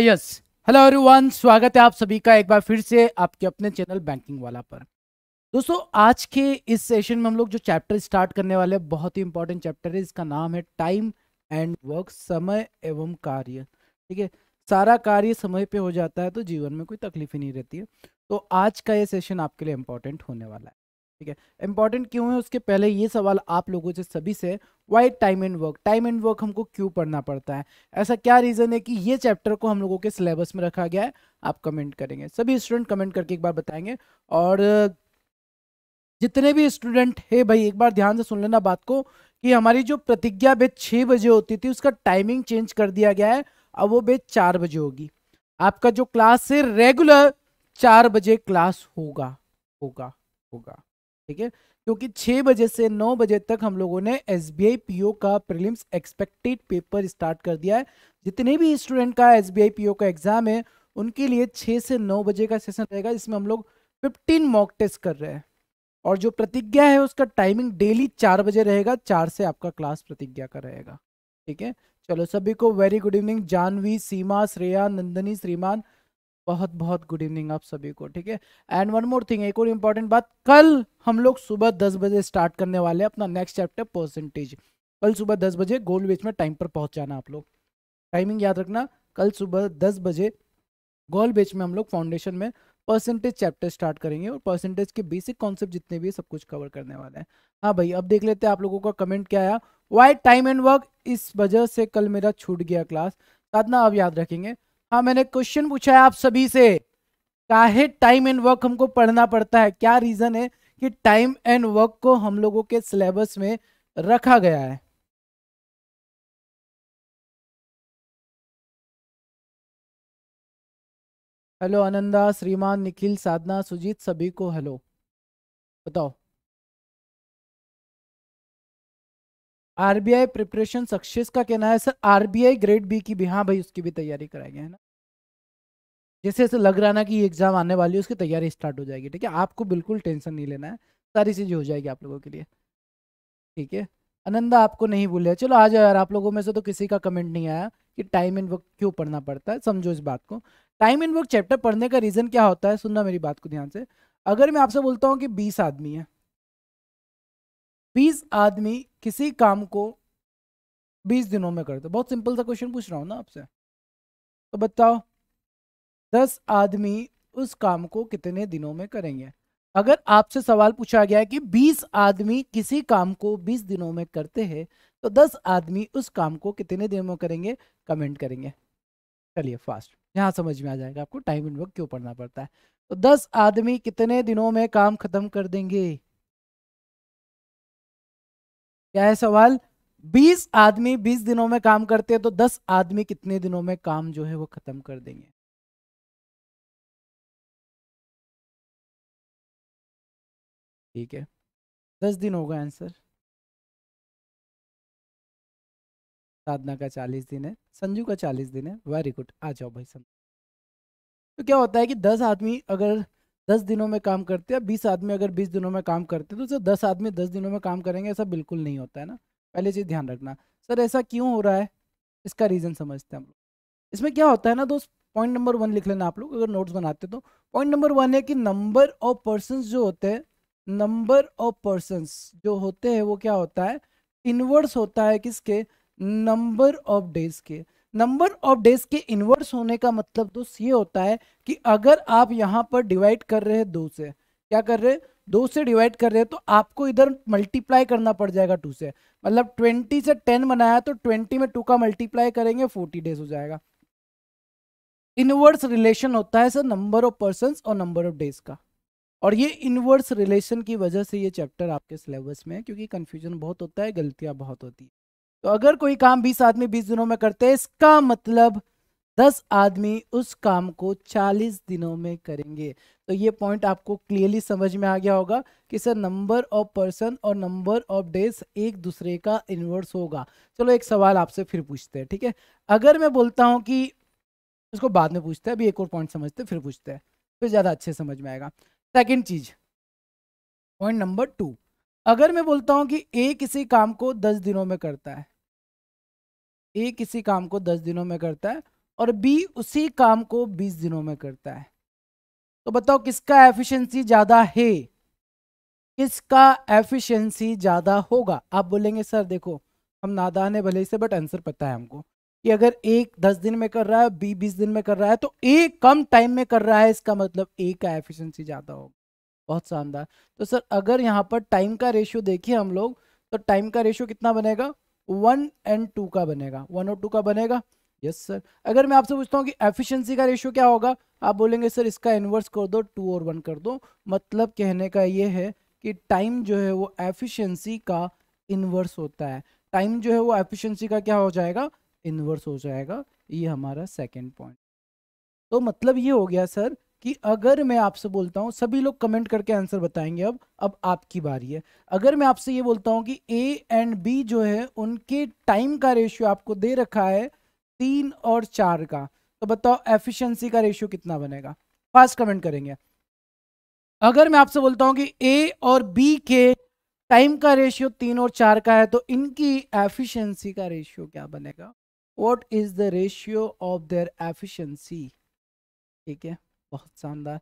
Yes hello everyone स्वागत है आप सभी का एक बार फिर से आपके अपने चैनल बैंकिंग वाला पर दोस्तों आज के इस सेशन में हम लोग जो चैप्टर स्टार्ट करने वाले हैं बहुत ही इंपॉर्टेंट चैप्टर है इसका नाम है टाइम एंड वर्क समय एवं कार्य ठीक है सारा कार्य समय पे हो जाता है तो जीवन में कोई तकलीफ ही नहीं रहती है तो आज का ये सेशन आपके लिए इम्पोर्टेंट होने वाला है ठीक है इंपॉर्टेंट क्यों है उसके पहले ये सवाल आप लोगों से सभी से why time and work time and work हमको क्यों पढ़ना पड़ता है ऐसा क्या रीज़न है कि ये चैप्टर को हम लोगों के सिलेबस में रखा गया है आप कमेंट करेंगे सभी स्टूडेंट कमेंट करके एक बार बताएंगे और जितने भी स्टूडेंट है भाई एक बार ध्यान से सुन लेना बात को कि हमारी जो प्रतिज्ञा बेच छः बजे होती थी उसका टाइमिंग चेंज कर दिया गया है अब वो बेच चार बजे होगी आपका जो क्लास है रेगुलर चार बजे क्लास होगा होगा होगा ठीक है क्योंकि छः बजे से नौ बजे तक हम लोगों ने एस बी का प्रिलिम्स एक्सपेक्टेड पेपर स्टार्ट कर दिया है जितने भी स्टूडेंट का एस बी का एग्ज़ाम है उनके लिए छः से नौ बजे का सेशन रहेगा जिसमें हम लोग फिफ्टीन मॉक टेस्ट कर रहे हैं और जो प्रतिज्ञा है उसका टाइमिंग डेली चार बजे रहेगा चार से आपका क्लास प्रतिज्ञा का रहेगा ठीक है चलो सभी को very good evening Janhvi Seema Shreya Nandini श्रीमान बहुत बहुत गुड इवनिंग आप सभी को ठीक है एंड वन मोर थिंग एक और इम्पोर्टेंट बात कल हम लोग सुबह दस बजे स्टार्ट करने वाले हैं अपना नेक्स्ट चैप्टर परसेंटेज कल सुबह दस बजे गोल बीच में टाइम पर पहुंच जाना आप लोग टाइमिंग याद रखना कल सुबह दस बजे गोल बेच में हम लोग फाउंडेशन में परसेंटेज चैप्टर स्टार्ट करेंगे और परसेंटेज के बेसिक कॉन्सेप्ट जितने भी सब कुछ कवर करने वाले हैं हाँ भाई अब देख लेते हैं आप लोगों का कमेंट क्या आया वाई टाइम एंड वर्क इस वजह से कल मेरा छूट गया क्लास साधना आप याद रखेंगे हाँ मैंने क्वेश्चन पूछा है आप सभी से काहे टाइम एंड वर्क हमको पढ़ना पड़ता है क्या रीज़न है कि टाइम एंड वर्क को हम लोगों के सिलेबस में रखा गया है हेलो आनंदा श्रीमान निखिल साधना सुजीत सभी को हेलो बताओ आरबीआई प्रिपरेशन सक्सेस का कहना है सर आरबीआई ग्रेड बी की भी हाँ भाई उसकी भी तैयारी कराई है ना जैसे जैसे लग रहा ना कि ये एग्जाम आने वाली है उसकी तैयारी स्टार्ट हो जाएगी ठीक है आपको बिल्कुल टेंशन नहीं लेना है सारी चीज़ें हो जाएगी आप लोगों के लिए ठीक है आनंदा आपको नहीं भूलिया चलो आ जाओ यार आप लोगों में से तो किसी का कमेंट नहीं आया कि टाइम एंड वर्क क्यों पढ़ना पड़ता है समझो इस बात को टाइम एंड वर्क चैप्टर पढ़ने का रीज़न क्या होता है सुनना मेरी बात को ध्यान से अगर मैं आपसे बोलता हूँ कि बीस आदमी है बीस आदमी किसी काम को बीस दिनों में करते बहुत सिंपल सा क्वेश्चन पूछ रहा हूँ ना आपसे तो बताओ दस आदमी उस काम को कितने दिनों में करेंगे अगर आपसे सवाल पूछा गया कि बीस आदमी किसी काम को बीस दिनों में करते हैं तो दस आदमी उस काम को कितने दिनों में करेंगे कमेंट करेंगे चलिए फास्ट यहाँ समझ में आ जाएगा आपको टाइम एंड वर्क क्यों पढ़ना पड़ता है तो दस आदमी कितने दिनों में काम खत्म कर देंगे क्या है सवाल बीस आदमी बीस दिनों में काम करते हैं तो दस आदमी कितने दिनों में काम जो है वो खत्म कर देंगे ठीक है दस दिन होगा आंसर साधना का चालीस दिन है संजू का चालीस दिन है वेरी गुड आ जाओ भाई संजू तो क्या होता है कि दस आदमी अगर दस दिनों में काम करते हैं बीस आदमी अगर बीस दिनों में काम करते हैं तो सर दस आदमी दस दिनों में काम करेंगे ऐसा बिल्कुल नहीं होता है ना पहले चीज़ ध्यान रखना सर ऐसा क्यों हो रहा है इसका रीज़न समझते हैं हम लोग इसमें क्या होता है ना दोस्त पॉइंट नंबर वन लिख लेना आप लोग अगर नोट्स बनाते तो पॉइंट नंबर वन है कि नंबर ऑफ पर्सन जो होते हैं नंबर ऑफ पर्सनस जो होते हैं वो क्या होता है इनवर्स होता है किसके नंबर ऑफ डेज के नंबर ऑफ डेज के इनवर्स होने का मतलब दोस्त तो ये होता है कि अगर आप यहाँ पर डिवाइड कर रहे हैं दो से क्या कर रहे हैं दो से डिवाइड कर रहे हैं तो आपको इधर मल्टीप्लाई करना पड़ जाएगा टू से मतलब ट्वेंटी से टेन बनाया तो ट्वेंटी में टू का मल्टीप्लाई करेंगे फोर्टी डेज हो जाएगा इनवर्स रिलेशन होता है सर नंबर ऑफ पर्सन और नंबर ऑफ डेज का और ये इनवर्स रिलेशन की वजह से ये चैप्टर आपके सिलेबस में है क्योंकि कन्फ्यूजन बहुत होता है गलतियाँ बहुत होती है तो अगर कोई काम बीस आदमी बीस दिनों में करते हैं इसका मतलब दस आदमी उस काम को चालीस दिनों में करेंगे तो ये पॉइंट आपको क्लियरली समझ में आ गया होगा कि सर नंबर ऑफ पर्सन और नंबर ऑफ डेज एक दूसरे का इन्वर्स होगा चलो एक सवाल आपसे फिर पूछते हैं ठीक है अगर मैं बोलता हूँ कि उसको बाद में पूछते हैं अभी एक और पॉइंट समझते हैं फिर पूछते हैं फिर ज़्यादा अच्छे समझ में आएगा सेकेंड चीज पॉइंट नंबर टू अगर मैं बोलता हूं कि ए किसी काम को दस दिनों में करता है ए किसी काम को दस दिनों में करता है और बी उसी काम को बीस दिनों में करता है तो बताओ किसका एफिशिएंसी ज़्यादा है किसका एफिशिएंसी ज़्यादा होगा आप बोलेंगे सर देखो हम नादान है भले से बट आंसर पता है हमको कि अगर एक दस दिन में कर रहा है बी बीस दिन में कर रहा है तो ए कम टाइम में कर रहा है इसका मतलब ए का एफिशिएंसी ज़्यादा होगा बहुत शानदार तो सर अगर यहाँ पर टाइम का रेशियो देखिए हम लोग तो टाइम का रेशियो कितना बनेगा वन एंड टू का बनेगा वन और टू का बनेगा यस सर अगर मैं आपसे पूछता हूँ कि एफिशियंसी का रेशियो क्या होगा आप बोलेंगे सर इसका इन्वर्स कर दो टू और वन कर दो मतलब कहने का ये है कि टाइम जो है वो एफिशियंसी का इन्वर्स होता है टाइम जो है वो एफिशिएंसी का क्या हो जाएगा इन्वर्स हो जाएगा ये हमारा सेकेंड पॉइंट तो मतलब ये हो गया सर कि अगर मैं आपसे बोलता हूँ सभी लोग कमेंट करके आंसर बताएंगे अब अब आपकी बारी है अगर मैं आपसे ये बोलता हूँ कि ए एंड बी जो है उनके टाइम का रेशियो आपको दे रखा है तीन और चार का तो बताओ एफिशिएंसी का रेशियो कितना बनेगा फास्ट कमेंट करेंगे अगर मैं आपसे बोलता हूँ कि ए और बी के टाइम का रेशियो तीन और चार का है तो इनकी एफिशियंसी का रेशियो क्या बनेगा what is the ratio of their efficiency ठीक है बहुत शानदार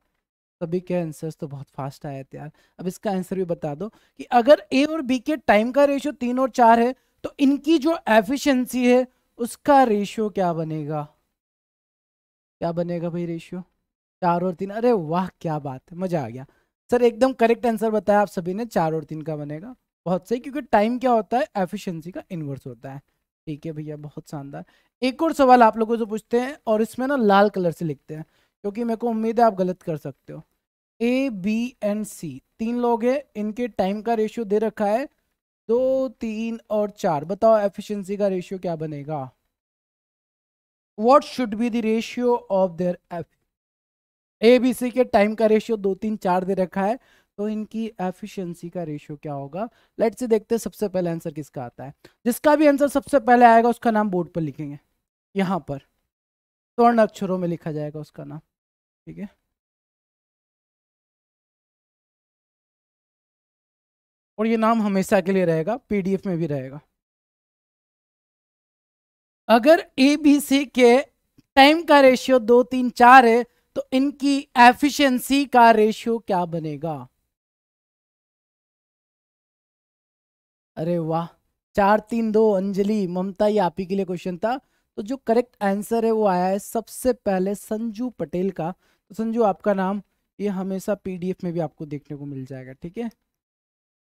सभी के आंसर्स तो बहुत फास्ट आए थे यार अब इसका आंसर भी बता दो कि अगर ए और बी के टाइम का रेशियो तीन और चार है तो इनकी जो एफिशिएंसी है उसका रेशियो क्या बनेगा क्या बनेगा भाई रेशियो चार और तीन अरे वाह क्या बात है मज़ा आ गया सर एकदम करेक्ट आंसर बताया आप सभी ने चार और तीन का बनेगा बहुत सही क्योंकि टाइम क्या होता है एफिशियंसी का इन्वर्स होता है ठीक है भैया बहुत शानदार एक और सवाल आप लोगों से पूछते हैं और इसमें ना लाल कलर से लिखते हैं क्योंकि मेरे को उम्मीद है आप गलत कर सकते हो ए बी एंड सी तीन लोग हैं इनके टाइम का रेशियो दे रखा है दो तीन और चार बताओ एफिशिएंसी का रेशियो क्या बनेगा what should be the ratio of their of A B C के टाइम का रेशियो दो तीन चार दे रखा है तो इनकी एफिशिएंसी का रेशियो क्या होगा लेट से देखते हैं सबसे पहले आंसर किसका आता है जिसका भी आंसर सबसे पहले आएगा उसका नाम बोर्ड पर लिखेंगे यहाँ पर स्वर्ण अक्षरों में लिखा जाएगा उसका नाम ठीक है और ये नाम हमेशा के लिए रहेगा पीडीएफ में भी रहेगा अगर ए बी सी के टाइम का रेशियो दो तीन चार है तो इनकी एफिशिएंसी का रेशियो क्या बनेगा अरे वाह चार तीन दो अंजलि ममता ये आप ही के लिए क्वेश्चन था तो जो करेक्ट आंसर है वो आया है सबसे पहले संजू पटेल का तो संजू आपका नाम ये हमेशा पीडीएफ में भी आपको देखने को मिल जाएगा ठीक है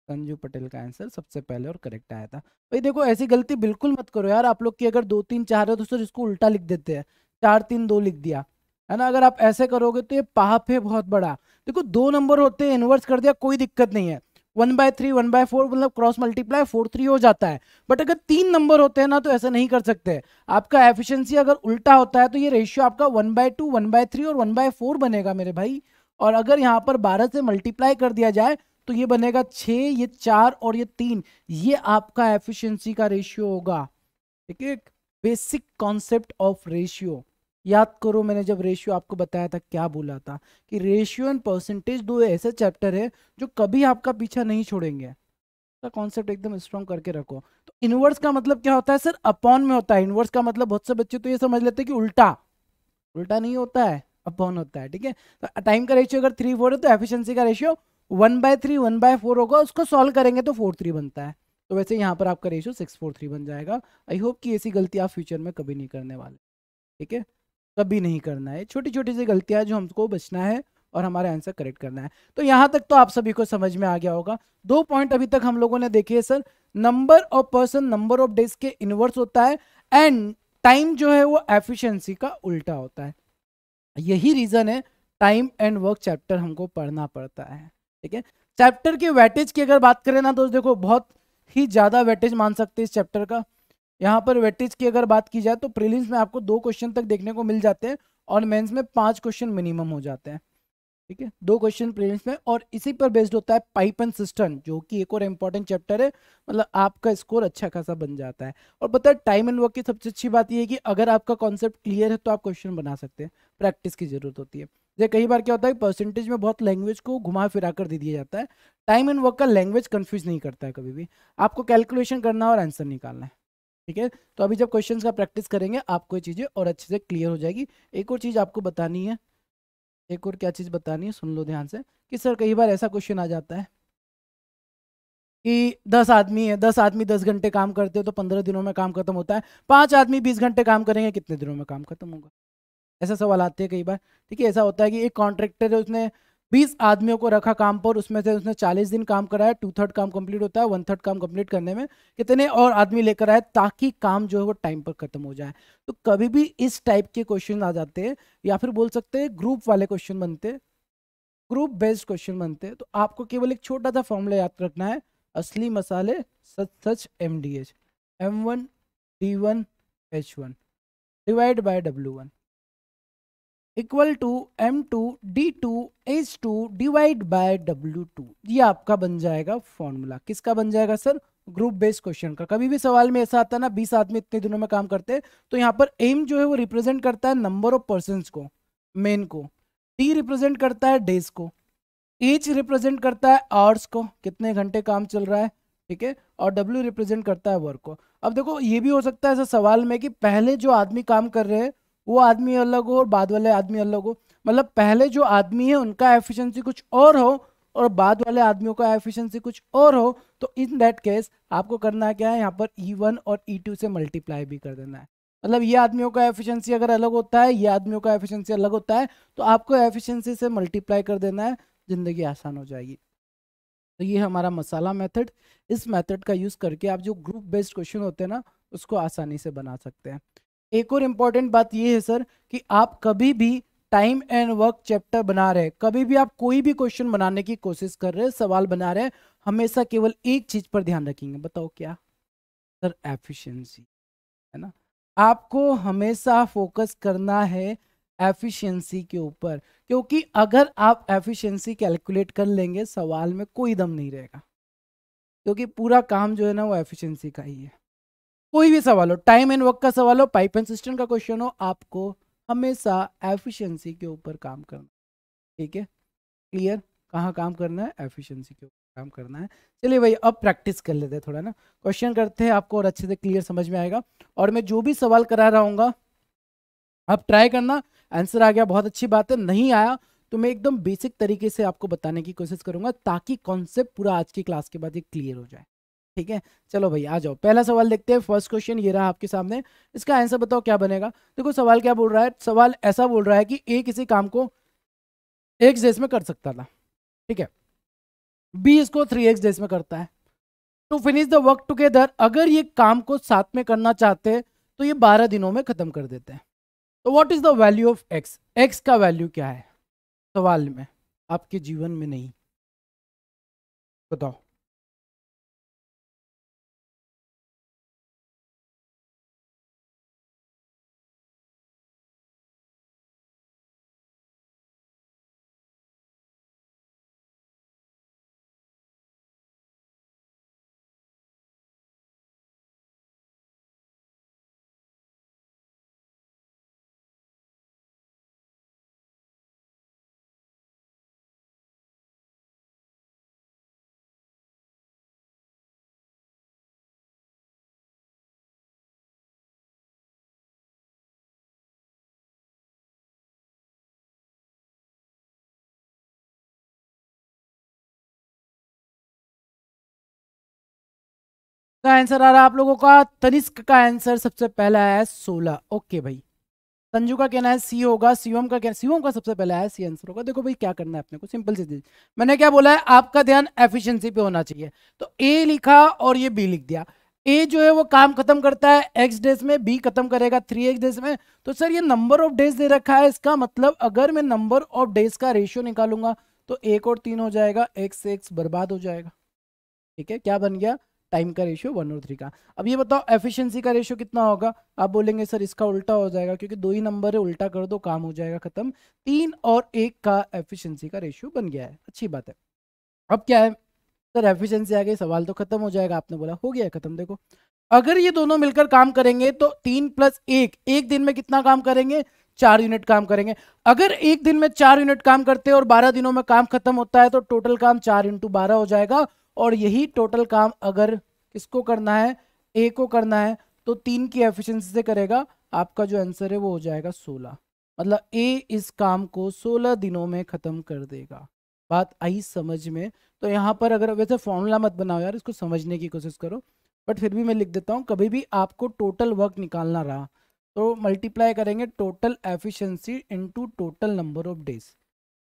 संजू पटेल का आंसर सबसे पहले और करेक्ट आया था भाई देखो ऐसी गलती बिल्कुल मत करो यार आप लोग की अगर दो तीन चार है तो सर इसको उल्टा लिख देते हैं चार तीन दो लिख दिया है ना अगर आप ऐसे करोगे तो ये पाप है बहुत बड़ा देखो दो नंबर होते हैं इन्वर्स कर दिया कोई दिक्कत नहीं है one by three one by four मतलब क्रॉस मल्टीप्लाई फोर थ्री हो जाता है बट अगर तीन नंबर होते हैं ना तो ऐसा नहीं कर सकते आपका एफिशिएंसी अगर उल्टा होता है तो ये रेशियो आपका one by two one by three और वन बाय फोर बनेगा मेरे भाई और अगर यहाँ पर बारह से मल्टीप्लाई कर दिया जाए तो ये बनेगा छः ये चार और ये तीन ये आपका एफिशियंसी का रेशियो होगा ठीक है बेसिक कॉन्सेप्ट ऑफ रेशियो याद करो मैंने जब रेशियो आपको बताया था क्या बोला था कि रेशियो एंड परसेंटेज दो ऐसे चैप्टर है जो कभी आपका पीछा नहीं छोड़ेंगे का कॉन्सेप्ट एकदम स्ट्रॉन्ग करके रखो तो इनवर्स का मतलब क्या होता है सर अपॉन में होता है इनवर्स का मतलब बहुत से बच्चे तो ये समझ लेते हैं कि उल्टा उल्टा नहीं होता है अपॉन होता है ठीक है तो टाइम का रेशियो अगर थ्री फोर है तो एफिशिएंसी का ratio one by three one by four होगा उसको सॉल्व करेंगे तो फोर थ्री बनता है तो वैसे यहाँ पर आपका रेशियो सिक्स फोर थ्री बन जाएगा आई होप कि ऐसी गलती आप फ्यूचर में कभी नहीं करने वाले ठीक है कभी नहीं करना है छोटी छोटी सी गलतियां जो हमको बचना है और हमारा आंसर करेक्ट करना है तो यहां तक तो आप सभी को समझ में आ गया होगा दो पॉइंट अभी तक हम लोगों ने देखे sir number of person number of days के इनवर्स होता है एंड टाइम जो है वो एफिशिएंसी का उल्टा होता है यही रीजन है टाइम एंड वर्क चैप्टर हमको पढ़ना पड़ता है ठीक है चैप्टर के वेटेज की अगर बात करें ना तो देखो बहुत ही ज़्यादा वेटेज मान सकते हैं इस चैप्टर का यहाँ पर वेटेज की अगर बात की जाए तो प्रीलिम्स में आपको दो क्वेश्चन तक देखने को मिल जाते हैं और मेंस में पांच क्वेश्चन मिनिमम हो जाते हैं ठीक है दो क्वेश्चन प्रीलिम्स में और इसी पर बेस्ड होता है पाइप एंड सिस्टम जो कि एक और इम्पॉर्टेंट चैप्टर है मतलब आपका स्कोर अच्छा खासा बन जाता है और पता है टाइम एंड वर्क की सबसे अच्छी बात यह है कि अगर आपका कॉन्सेप्ट क्लियर है तो आप क्वेश्चन बना सकते हैं प्रैक्टिस की जरूरत होती है जैसे कई बार क्या होता है परसेंटेज में बहुत लैंग्वेज को घुमा फिरा कर दे दिया जाता है टाइम एंड वर्क का लैंग्वेज कन्फ्यूज नहीं करता है कभी भी आपको कैलकुलेशन करना और आंसर निकालना है ठीक है तो अभी जब क्वेश्चन का प्रैक्टिस करेंगे आपको ये चीज़ें और अच्छे से क्लियर हो जाएगी एक और चीज़ आपको बतानी है एक और क्या चीज़ बतानी है सुन लो ध्यान से कि सर कई बार ऐसा क्वेश्चन आ जाता है कि दस आदमी है दस आदमी दस घंटे काम करते हो तो पंद्रह दिनों में काम खत्म होता है पांच आदमी बीस घंटे काम करेंगे कितने दिनों में काम खत्म होगा ऐसा सवाल आते हैं कई बार ठीक है ऐसा होता है कि एक कॉन्ट्रैक्टर है उसने बीस आदमियों को रखा काम पर उसमें से उसने चालीस दिन काम कराया टू थर्ड काम कंप्लीट होता है वन थर्ड काम कंप्लीट करने में कितने और आदमी लेकर आए ताकि काम जो है वो टाइम पर खत्म हो जाए तो कभी भी इस टाइप के क्वेश्चन आ जाते हैं या फिर बोल सकते हैं ग्रुप वाले क्वेश्चन बनते ग्रुप बेस्ड क्वेश्चन बनते तो आपको केवल एक छोटा सा फॉर्मूला याद रखना है असली मसाले सच सच M D H M one D one H one divide by W one equal to M two D two H two divide by W two ये आपका बन जाएगा फॉर्मूला किसका बन जाएगा सर ग्रुप बेस्ड क्वेश्चन का कभी भी सवाल में ऐसा आता है ना बीस आदमी इतने दिनों में काम करते हैं तो यहाँ पर एम जो है वो रिप्रेजेंट करता है नंबर ऑफ पर्सन को मेन को डी रिप्रेजेंट करता है डेज को एच रिप्रेजेंट करता है आवर्स को कितने घंटे काम चल रहा है ठीक है और डब्ल्यू रिप्रेजेंट करता है वर्क को अब देखो ये भी हो सकता है ऐसा सवाल में कि पहले जो आदमी काम कर रहे हैं वो आदमी अलग हो और बाद वाले आदमी अलग हो मतलब पहले जो आदमी है उनका एफिशिएंसी कुछ और हो और बाद वाले आदमियों का एफिशिएंसी कुछ और हो तो इन दैट केस आपको करना क्या है यहाँ पर ई e वन और ई e टू से मल्टीप्लाई भी कर देना है मतलब ये आदमियों का एफिशिएंसी अगर अलग होता है ये आदमियों का एफिशिएंसी अलग होता है तो आपको एफिशिएंसी से मल्टीप्लाई कर देना है ज़िंदगी आसान हो जाएगी तो ये हमारा मसाला मेथड इस मेथड का यूज़ करके आप जो ग्रुप बेस्ड क्वेश्चन होते हैं ना उसको आसानी से बना सकते हैं एक और इम्पॉर्टेंट बात ये है सर कि आप कभी भी टाइम एंड वर्क चैप्टर बना रहे कभी भी आप कोई भी क्वेश्चन बनाने की कोशिश कर रहे हैं सवाल बना रहे हैं हमेशा केवल एक चीज़ पर ध्यान रखेंगे बताओ क्या सर एफिशिएंसी है ना आपको हमेशा फोकस करना है एफिशिएंसी के ऊपर क्योंकि अगर आप एफिशिएंसी कैलकुलेट कर लेंगे सवाल में कोई दम नहीं रहेगा क्योंकि पूरा काम जो है ना वो एफिशियंसी का ही है कोई भी सवाल हो टाइम एंड वर्क का सवाल हो पाइप एंड सिस्टम का क्वेश्चन हो आपको हमेशा एफिशिएंसी के ऊपर काम करना ठीक है क्लियर कहाँ काम करना है एफिशिएंसी के ऊपर काम करना है चलिए भाई अब प्रैक्टिस कर लेते हैं थोड़ा ना क्वेश्चन करते हैं आपको और अच्छे से क्लियर समझ में आएगा और मैं जो भी सवाल करा रहा हूँ आप ट्राई करना आंसर आ गया बहुत अच्छी बात है नहीं आया तो मैं एकदम बेसिक तरीके से आपको बताने की कोशिश करूंगा ताकि कॉन्सेप्ट पूरा आज की क्लास के बाद ये क्लियर हो जाए ठीक है चलो भाई आ जाओ पहला सवाल देखते हैं फर्स्ट क्वेश्चन ये रहा आपके सामने इसका आंसर बताओ क्या बनेगा देखो सवाल क्या बोल रहा है सवाल ऐसा बोल रहा है कि ए किसी काम को एक डेज में कर सकता था ठीक है बी इसको थ्री एक्स डेज में करता है to finish the work together अगर ये काम को साथ में करना चाहते हैं तो ये बारह दिनों में ख़त्म कर देते हैं तो what is the value of X X का वैल्यू क्या है सवाल में आपके जीवन में नहीं बताओ का आंसर आ रहा है आप लोगों का तनिष्क का आंसर सबसे पहला है सोलह ओके भाई संजू का कहना है सी होगा सीओम का कहना सीओम का सबसे पहला है सी आंसर होगा देखो भाई क्या करना है अपने को सिंपल सी चीज मैंने क्या बोला है आपका ध्यान एफिशिएंसी पे होना चाहिए तो ए लिखा और ये बी लिख दिया ए जो है वो काम खत्म करता है एक्स डेज में बी खत्म करेगा थ्री एक्स डेज में तो सर ये नंबर ऑफ डेज दे रखा है इसका मतलब अगर मैं नंबर ऑफ डेज का रेशियो निकालूंगा तो एक और तीन हो जाएगा एक्स एक्स बर्बाद हो जाएगा ठीक है क्या बन गया टाइम का रेशियो वन और थ्री का अब ये बताओ एफिशिएंसी का रेशियो कितना होगा आप बोलेंगे सर इसका उल्टा हो जाएगा क्योंकि दो ही नंबर है उल्टा कर दो काम हो जाएगा खत्म तीन और एक का एफिशिएंसी का रेशियो बन गया है अच्छी बात है अब क्या है सर एफिशिएंसी आ गई सवाल तो खत्म हो जाएगा आपने बोला हो गया खत्म देखो अगर ये दोनों मिलकर काम करेंगे तो तीन प्लस एक एक दिन में कितना काम करेंगे चार यूनिट काम करेंगे अगर एक दिन में चार यूनिट काम करते हैं और बारह दिनों में काम खत्म होता है तो टोटल काम चार इंटू बारह हो जाएगा और यही टोटल काम अगर किसको करना है ए को करना है तो तीन की एफिशिएंसी से करेगा आपका जो आंसर है वो हो जाएगा सोलह मतलब ए इस काम को सोलह दिनों में ख़त्म कर देगा बात आई समझ में तो यहाँ पर अगर वैसे फॉर्मूला मत बनाओ यार इसको समझने की कोशिश करो बट फिर भी मैं लिख देता हूँ कभी भी आपको टोटल वर्क निकालना रहा तो मल्टीप्लाई करेंगे total efficiency into total number of days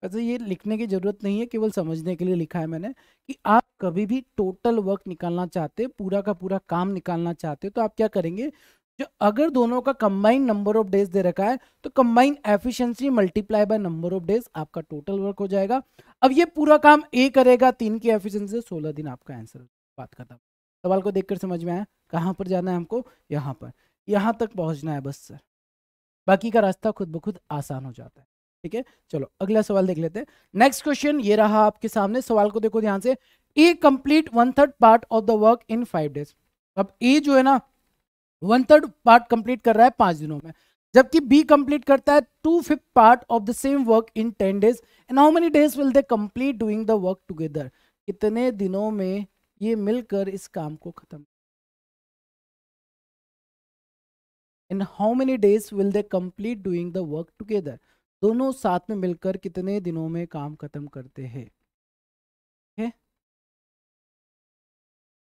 वैसे ये लिखने की ज़रूरत नहीं है केवल समझने के लिए लिखा है मैंने कि आप कभी भी टोटल वर्क निकालना चाहते हो पूरा का पूरा काम निकालना चाहते हो तो आप क्या करेंगे जो अगर दोनों का कंबाइन नंबर ऑफ डेज दे रखा है तो combine efficiency multiply by number of days आपका टोटल वर्क हो जाएगा अब ये पूरा काम ए करेगा तीन की एफिशिएंसी सोलह दिन आपका आंसर बात खत्म सवाल को देखकर समझ में आया कहाँ पर जाना है हमको यहाँ पर यहाँ तक पहुँचना है बस सर बाकी का रास्ता खुद ब खुद आसान हो जाता है ठीक है चलो अगला सवाल देख लेते हैं नेक्स्ट क्वेश्चन ये रहा आपके सामने सवाल को देखो ध्यान से A complete one third part of the work in five days अब ए जो है ना वन थर्ड पार्ट कंप्लीट कर रहा है पांच दिनों में जबकि बी कंप्लीट करता है two fifth part of the same work in ten days and how many days will they complete doing the work together कितने दिनों में ये मिलकर इस काम को खत्म in how many days will they complete doing the work together दोनों साथ में मिलकर कितने दिनों में काम खत्म करते हैं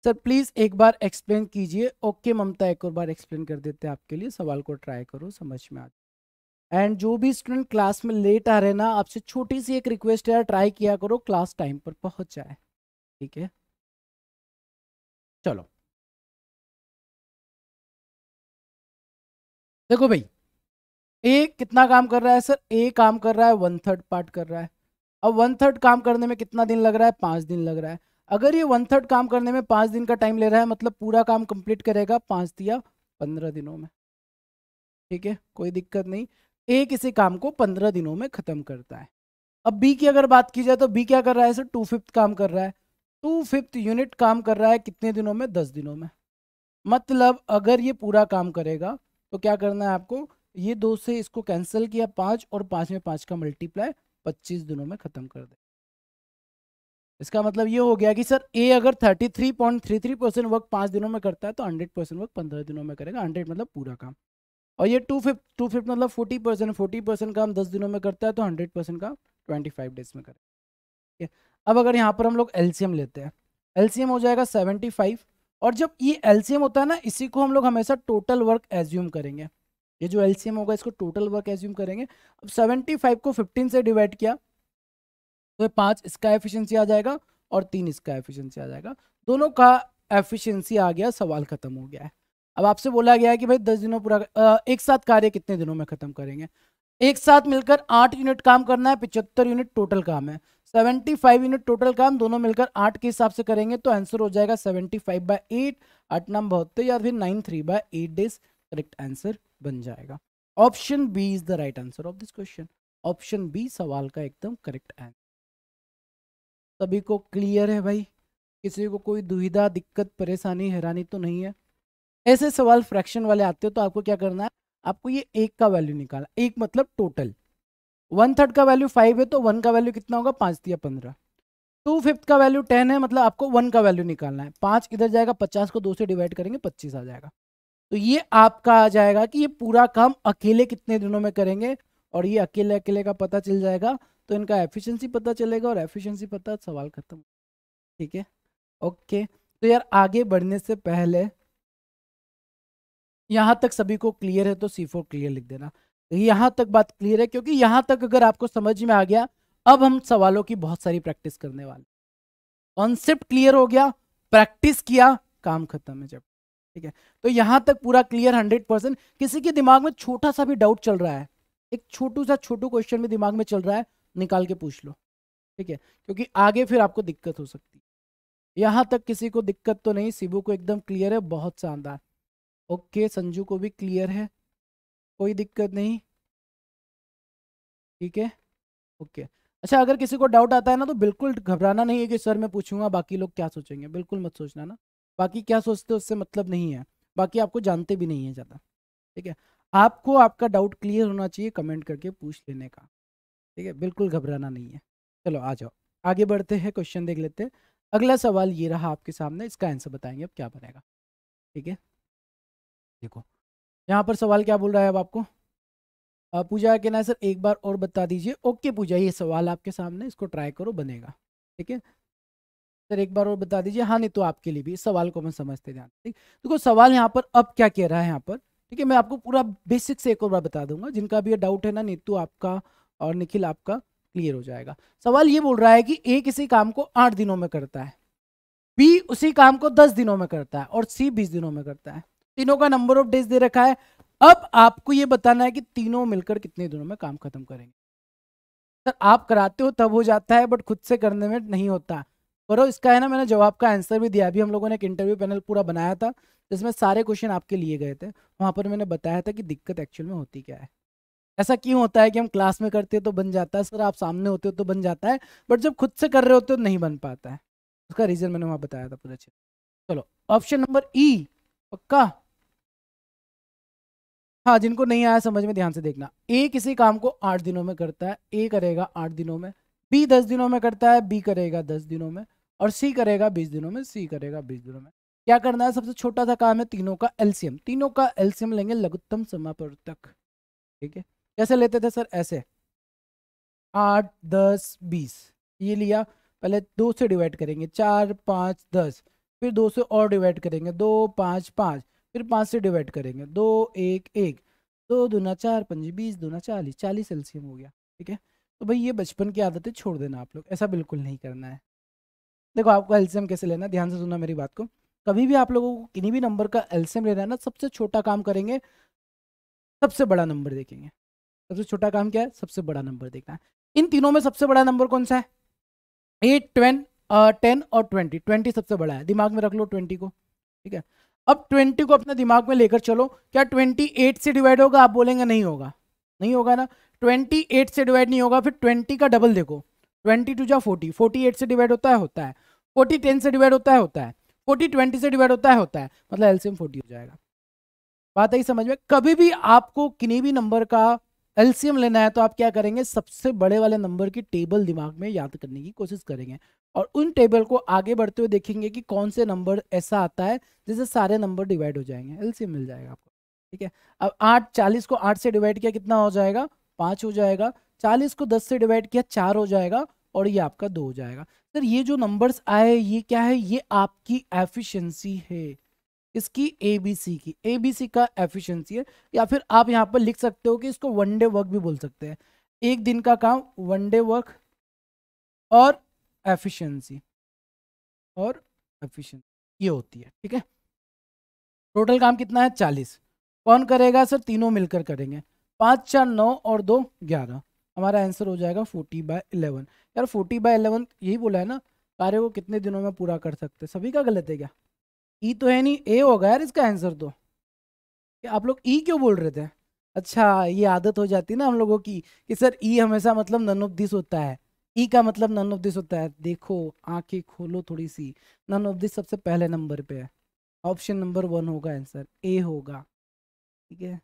सर प्लीज़ एक बार एक्सप्लेन कीजिए ओके ममता एक और बार एक्सप्लेन कर देते हैं आपके लिए सवाल को ट्राई करो समझ में आ एंड जो भी स्टूडेंट क्लास में लेट आ रहे ना आपसे छोटी सी एक रिक्वेस्ट है ट्राई किया करो क्लास टाइम पर पहुंच जाए ठीक है चलो देखो भाई ए कितना काम कर रहा है सर ए काम कर रहा है वन थर्ड पार्ट कर रहा है अब वन थर्ड काम करने में कितना दिन लग रहा है पांच दिन लग रहा है अगर ये वन थर्ड काम करने में पाँच दिन का टाइम ले रहा है मतलब पूरा काम कंप्लीट करेगा पाँच दिया पंद्रह दिनों में ठीक है कोई दिक्कत नहीं ए किसी काम को पंद्रह दिनों में ख़त्म करता है अब बी की अगर बात की जाए तो बी क्या कर रहा है सर टू फिफ्थ काम कर रहा है टू फिफ्थ यूनिट काम कर रहा है कितने दिनों में दस दिनों में मतलब अगर ये पूरा काम करेगा तो क्या करना है आपको ये दो से इसको कैंसिल किया पाँच और पाँच में पाँच का मल्टीप्लाई पच्चीस दिनों में ख़त्म कर दे इसका मतलब ये हो गया कि सर ए अगर 33.33 परसेंट वर्क पाँच दिनों में करता है तो 100 परसेंट वर्क पंद्रह दिनों में करेगा 100 मतलब पूरा काम और ये टू फिफ्ट टू फिफ्ट मतलब 40 परसेंट फोर्टी परसेंट काम दस दिनों में करता है तो 100 परसेंट काम ट्वेंटी फाइव डेज में करेगा ठीक है अब अगर यहाँ पर हम लोग एलसीएम लेते हैं एलसीएम हो जाएगा फ़ाइव और जब ये एलसीएम होता है ना इसी को हम लोग हमेशा टोटल वर्क एज्यूम करेंगे ये जो एलसीएम होगा इसको टोटल वर्क एज्यूम करेंगे अब फाइव को फिफ्टीन से डिवाइड किया तो ये पाँच इसका एफिशिएंसी आ जाएगा और तीन इसका एफिशिएंसी आ जाएगा दोनों का एफिशिएंसी आ गया सवाल खत्म हो गया है अब आपसे बोला गया है कि भाई दस दिनों पूरा एक साथ कार्य कितने दिनों में खत्म करेंगे एक साथ मिलकर आठ यूनिट काम करना है पिछहत्तर यूनिट टोटल काम है सेवेंटी फाइव यूनिट टोटल काम दोनों मिलकर आठ के हिसाब से करेंगे तो आंसर हो जाएगा सेवेंटी फाइव बाई एट आठ नाम बहत्तर या फिर nine three by eight days correct answer बन जाएगा option B is the right answer of this question option B सवाल का एकदम करेक्ट आंसर सभी को क्लियर है भाई किसी को कोई दुविधा दिक्कत परेशानी हैरानी तो नहीं है ऐसे सवाल फ्रैक्शन वाले आते हो तो आपको क्या करना है आपको ये एक का वैल्यू निकालना एक मतलब टोटल वन थर्ड का वैल्यू फाइव है तो वन का वैल्यू कितना होगा पाँच या पंद्रह टू फिफ्थ का वैल्यू टेन है मतलब आपको वन का वैल्यू निकालना है पाँच इधर जाएगा पचास को दो से डिवाइड करेंगे पच्चीस आ जाएगा तो ये आपका आ जाएगा कि ये पूरा काम अकेले कितने दिनों में करेंगे और ये अकेले अकेले का पता चल जाएगा तो इनका एफिशिएंसी पता चलेगा और एफिशिएंसी पता सवाल खत्म ठीक है ओके तो यार आगे बढ़ने से पहले यहां तक सभी को क्लियर है तो सी फोर क्लियर लिख देना यहां तक बात क्लियर है क्योंकि यहां तक अगर आपको समझ में आ गया अब हम सवालों की बहुत सारी प्रैक्टिस करने वाले कॉन्सेप्ट क्लियर हो गया प्रैक्टिस किया काम खत्म है जब ठीक है तो यहां तक पूरा क्लियर हंड्रेड परसेंट किसी के दिमाग में छोटा सा भी डाउट चल रहा है एक छोटू सा छोटू क्वेश्चन भी दिमाग में चल रहा है निकाल के पूछ लो ठीक है क्योंकि आगे फिर आपको दिक्कत हो सकती है यहाँ तक किसी को दिक्कत तो नहीं शिबू को एकदम क्लियर है बहुत शानदार ओके संजू को भी क्लियर है कोई दिक्कत नहीं ठीक है ओके अच्छा अगर किसी को डाउट आता है ना तो बिल्कुल घबराना नहीं है कि सर मैं पूछूंगा बाकी लोग क्या सोचेंगे बिल्कुल मत सोचना ना बाकी क्या सोचते उससे मतलब नहीं है बाकी आपको जानते भी नहीं है ज़्यादा ठीक है आपको आपका डाउट क्लियर होना चाहिए कमेंट करके पूछ लेने का ठीक है बिल्कुल घबराना नहीं है चलो आ जाओ आगे बढ़ते हैं क्वेश्चन देख लेते हैं अगला सवाल ये रहा आपके सामने इसका आंसर बताएंगे अब क्या बनेगा ठीक है देखो यहाँ पर सवाल क्या बोल रहा है अब आपको पूजा के ना सर एक बार और बता दीजिए ओके पूजा ये सवाल आपके सामने इसको ट्राई करो बनेगा ठीक है सर एक बार और बता दीजिए हाँ नहीं तो आपके लिए भी इस सवाल को मैं समझते ध्यान ठीक देखो सवाल यहाँ पर अब क्या कह रहा है यहाँ पर ठीक है मैं आपको पूरा बेसिक से एक और बार बता दूंगा जिनका भी डाउट है ना नीतू तो आपका और निखिल आपका क्लियर हो जाएगा सवाल ये बोल रहा है कि ए किसी काम को आठ दिनों में करता है बी उसी काम को दस दिनों में करता है और सी बीस दिनों में करता है तीनों का नंबर ऑफ डेज दे रखा है अब आपको ये बताना है कि तीनों मिलकर कितने दिनों में काम खत्म करेंगे सर आप कराते हो तब हो जाता है बट खुद से करने में नहीं होता पर इसका है ना मैंने जवाब का आंसर भी दिया अभी हम लोगों ने एक इंटरव्यू पैनल पूरा बनाया था जिसमें सारे क्वेश्चन आपके लिए गए थे वहां पर मैंने बताया था कि दिक्कत एक्चुअल में होती क्या है ऐसा क्यों होता है कि हम क्लास में करते हो तो बन जाता है सर आप सामने होते हो तो बन जाता है बट जब खुद से कर रहे होते हो तो नहीं बन पाता है उसका रीजन मैंने वहां बताया था पूरा चलो ऑप्शन नंबर ई पक्का हाँ जिनको नहीं आया समझ में ध्यान से देखना ए किसी काम को आठ दिनों में करता है ए करेगा आठ दिनों में बी दस दिनों में करता है बी करेगा दस दिनों में और सी करेगा बीस दिनों में सी करेगा बीस दिनों में क्या करना है सबसे छोटा सा काम है तीनों का एलसीएम तीनों का एलसीएम लेंगे लघुत्तम तक ठीक है कैसे लेते थे सर ऐसे आठ दस बीस ये लिया पहले दो से डिवाइड करेंगे चार पाँच दस फिर दो से और डिवाइड करेंगे दो पाँच पाँच फिर पाँच से डिवाइड करेंगे दो एक एक दो दूना चार पंजी बीस दूना चालीस चालीस एल्सियम हो गया ठीक है तो भाई ये बचपन की आदतें छोड़ देना आप लोग ऐसा बिल्कुल नहीं करना है देखो आपको एल्सियम कैसे लेना ध्यान से सुनना मेरी बात को कभी भी आप लोगों को किन्हीं भी नंबर का एल्सियम लेना है ना सबसे छोटा काम करेंगे सबसे बड़ा नंबर देखेंगे सबसे छोटा काम क्या है सबसे बड़ा नंबर देखना है इन तीनों में सबसे बड़ा नंबर कौन सा है एट ट्वेन टेन और ट्वेंटी ट्वेंटी सबसे बड़ा है दिमाग में रख लो ट्वेंटी को ठीक है अब ट्वेंटी को अपने दिमाग में लेकर चलो क्या ट्वेंटी एट से डिवाइड होगा आप बोलेंगे नहीं होगा नहीं होगा ना ट्वेंटी एट से डिवाइड नहीं होगा फिर ट्वेंटी का डबल देखो ट्वेंटी टू जा फोर्टी फोर्टी एट से डिवाइड होता है होता है फोर्टी टेन से डिवाइड होता है होता है फोर्टी ट्वेंटी से डिवाइड होता है होता है मतलब एल्सियम फोर्टी हो जाएगा बात आई समझ में कभी भी आपको किन्हीं भी नंबर का एलसीएम लेना है तो आप क्या करेंगे सबसे बड़े वाले नंबर की टेबल दिमाग में याद करने की कोशिश करेंगे और उन टेबल को आगे बढ़ते हुए देखेंगे कि कौन से नंबर ऐसा आता है जिससे सारे नंबर डिवाइड हो जाएंगे एलसीएम मिल जाएगा आपको ठीक है अब आठ चालीस को आठ से डिवाइड किया कितना हो जाएगा पाँच हो जाएगा चालीस को दस से डिवाइड किया चार हो जाएगा और ये आपका दो हो जाएगा सर ये जो नंबर्स आए ये क्या है ये आपकी एफिशिएंसी है इसकी ए बी सी की ए बी सी का एफिशिएंसी है या फिर आप यहाँ पर लिख सकते हो कि इसको वन डे वर्क भी बोल सकते हैं एक दिन का काम वन डे वर्क और एफिशिएंसी और एफिशिएंसी ये होती है ठीक है टोटल काम कितना है चालीस कौन करेगा सर तीनों मिलकर करेंगे पाँच चार नौ और दो ग्यारह हमारा आंसर हो जाएगा फोर्टी बाय इलेवन यार फोर्टी बाय इलेवन यही बोला है ना कार्य को कितने दिनों में पूरा कर सकते सभी का गलत है क्या ई e तो है नहीं ए होगा यार इसका आंसर तो क्या आप लोग ई e क्यों बोल रहे थे अच्छा ये आदत हो जाती है ना हम लोगों की कि सर ई e हमेशा मतलब नन ऑफ दिस होता है ई का मतलब नन ऑफ दिस होता है देखो आंखें खोलो थोड़ी सी नन ऑफ दिस सबसे पहले नंबर पे है ऑप्शन नंबर वन होगा आंसर ए होगा ठीक है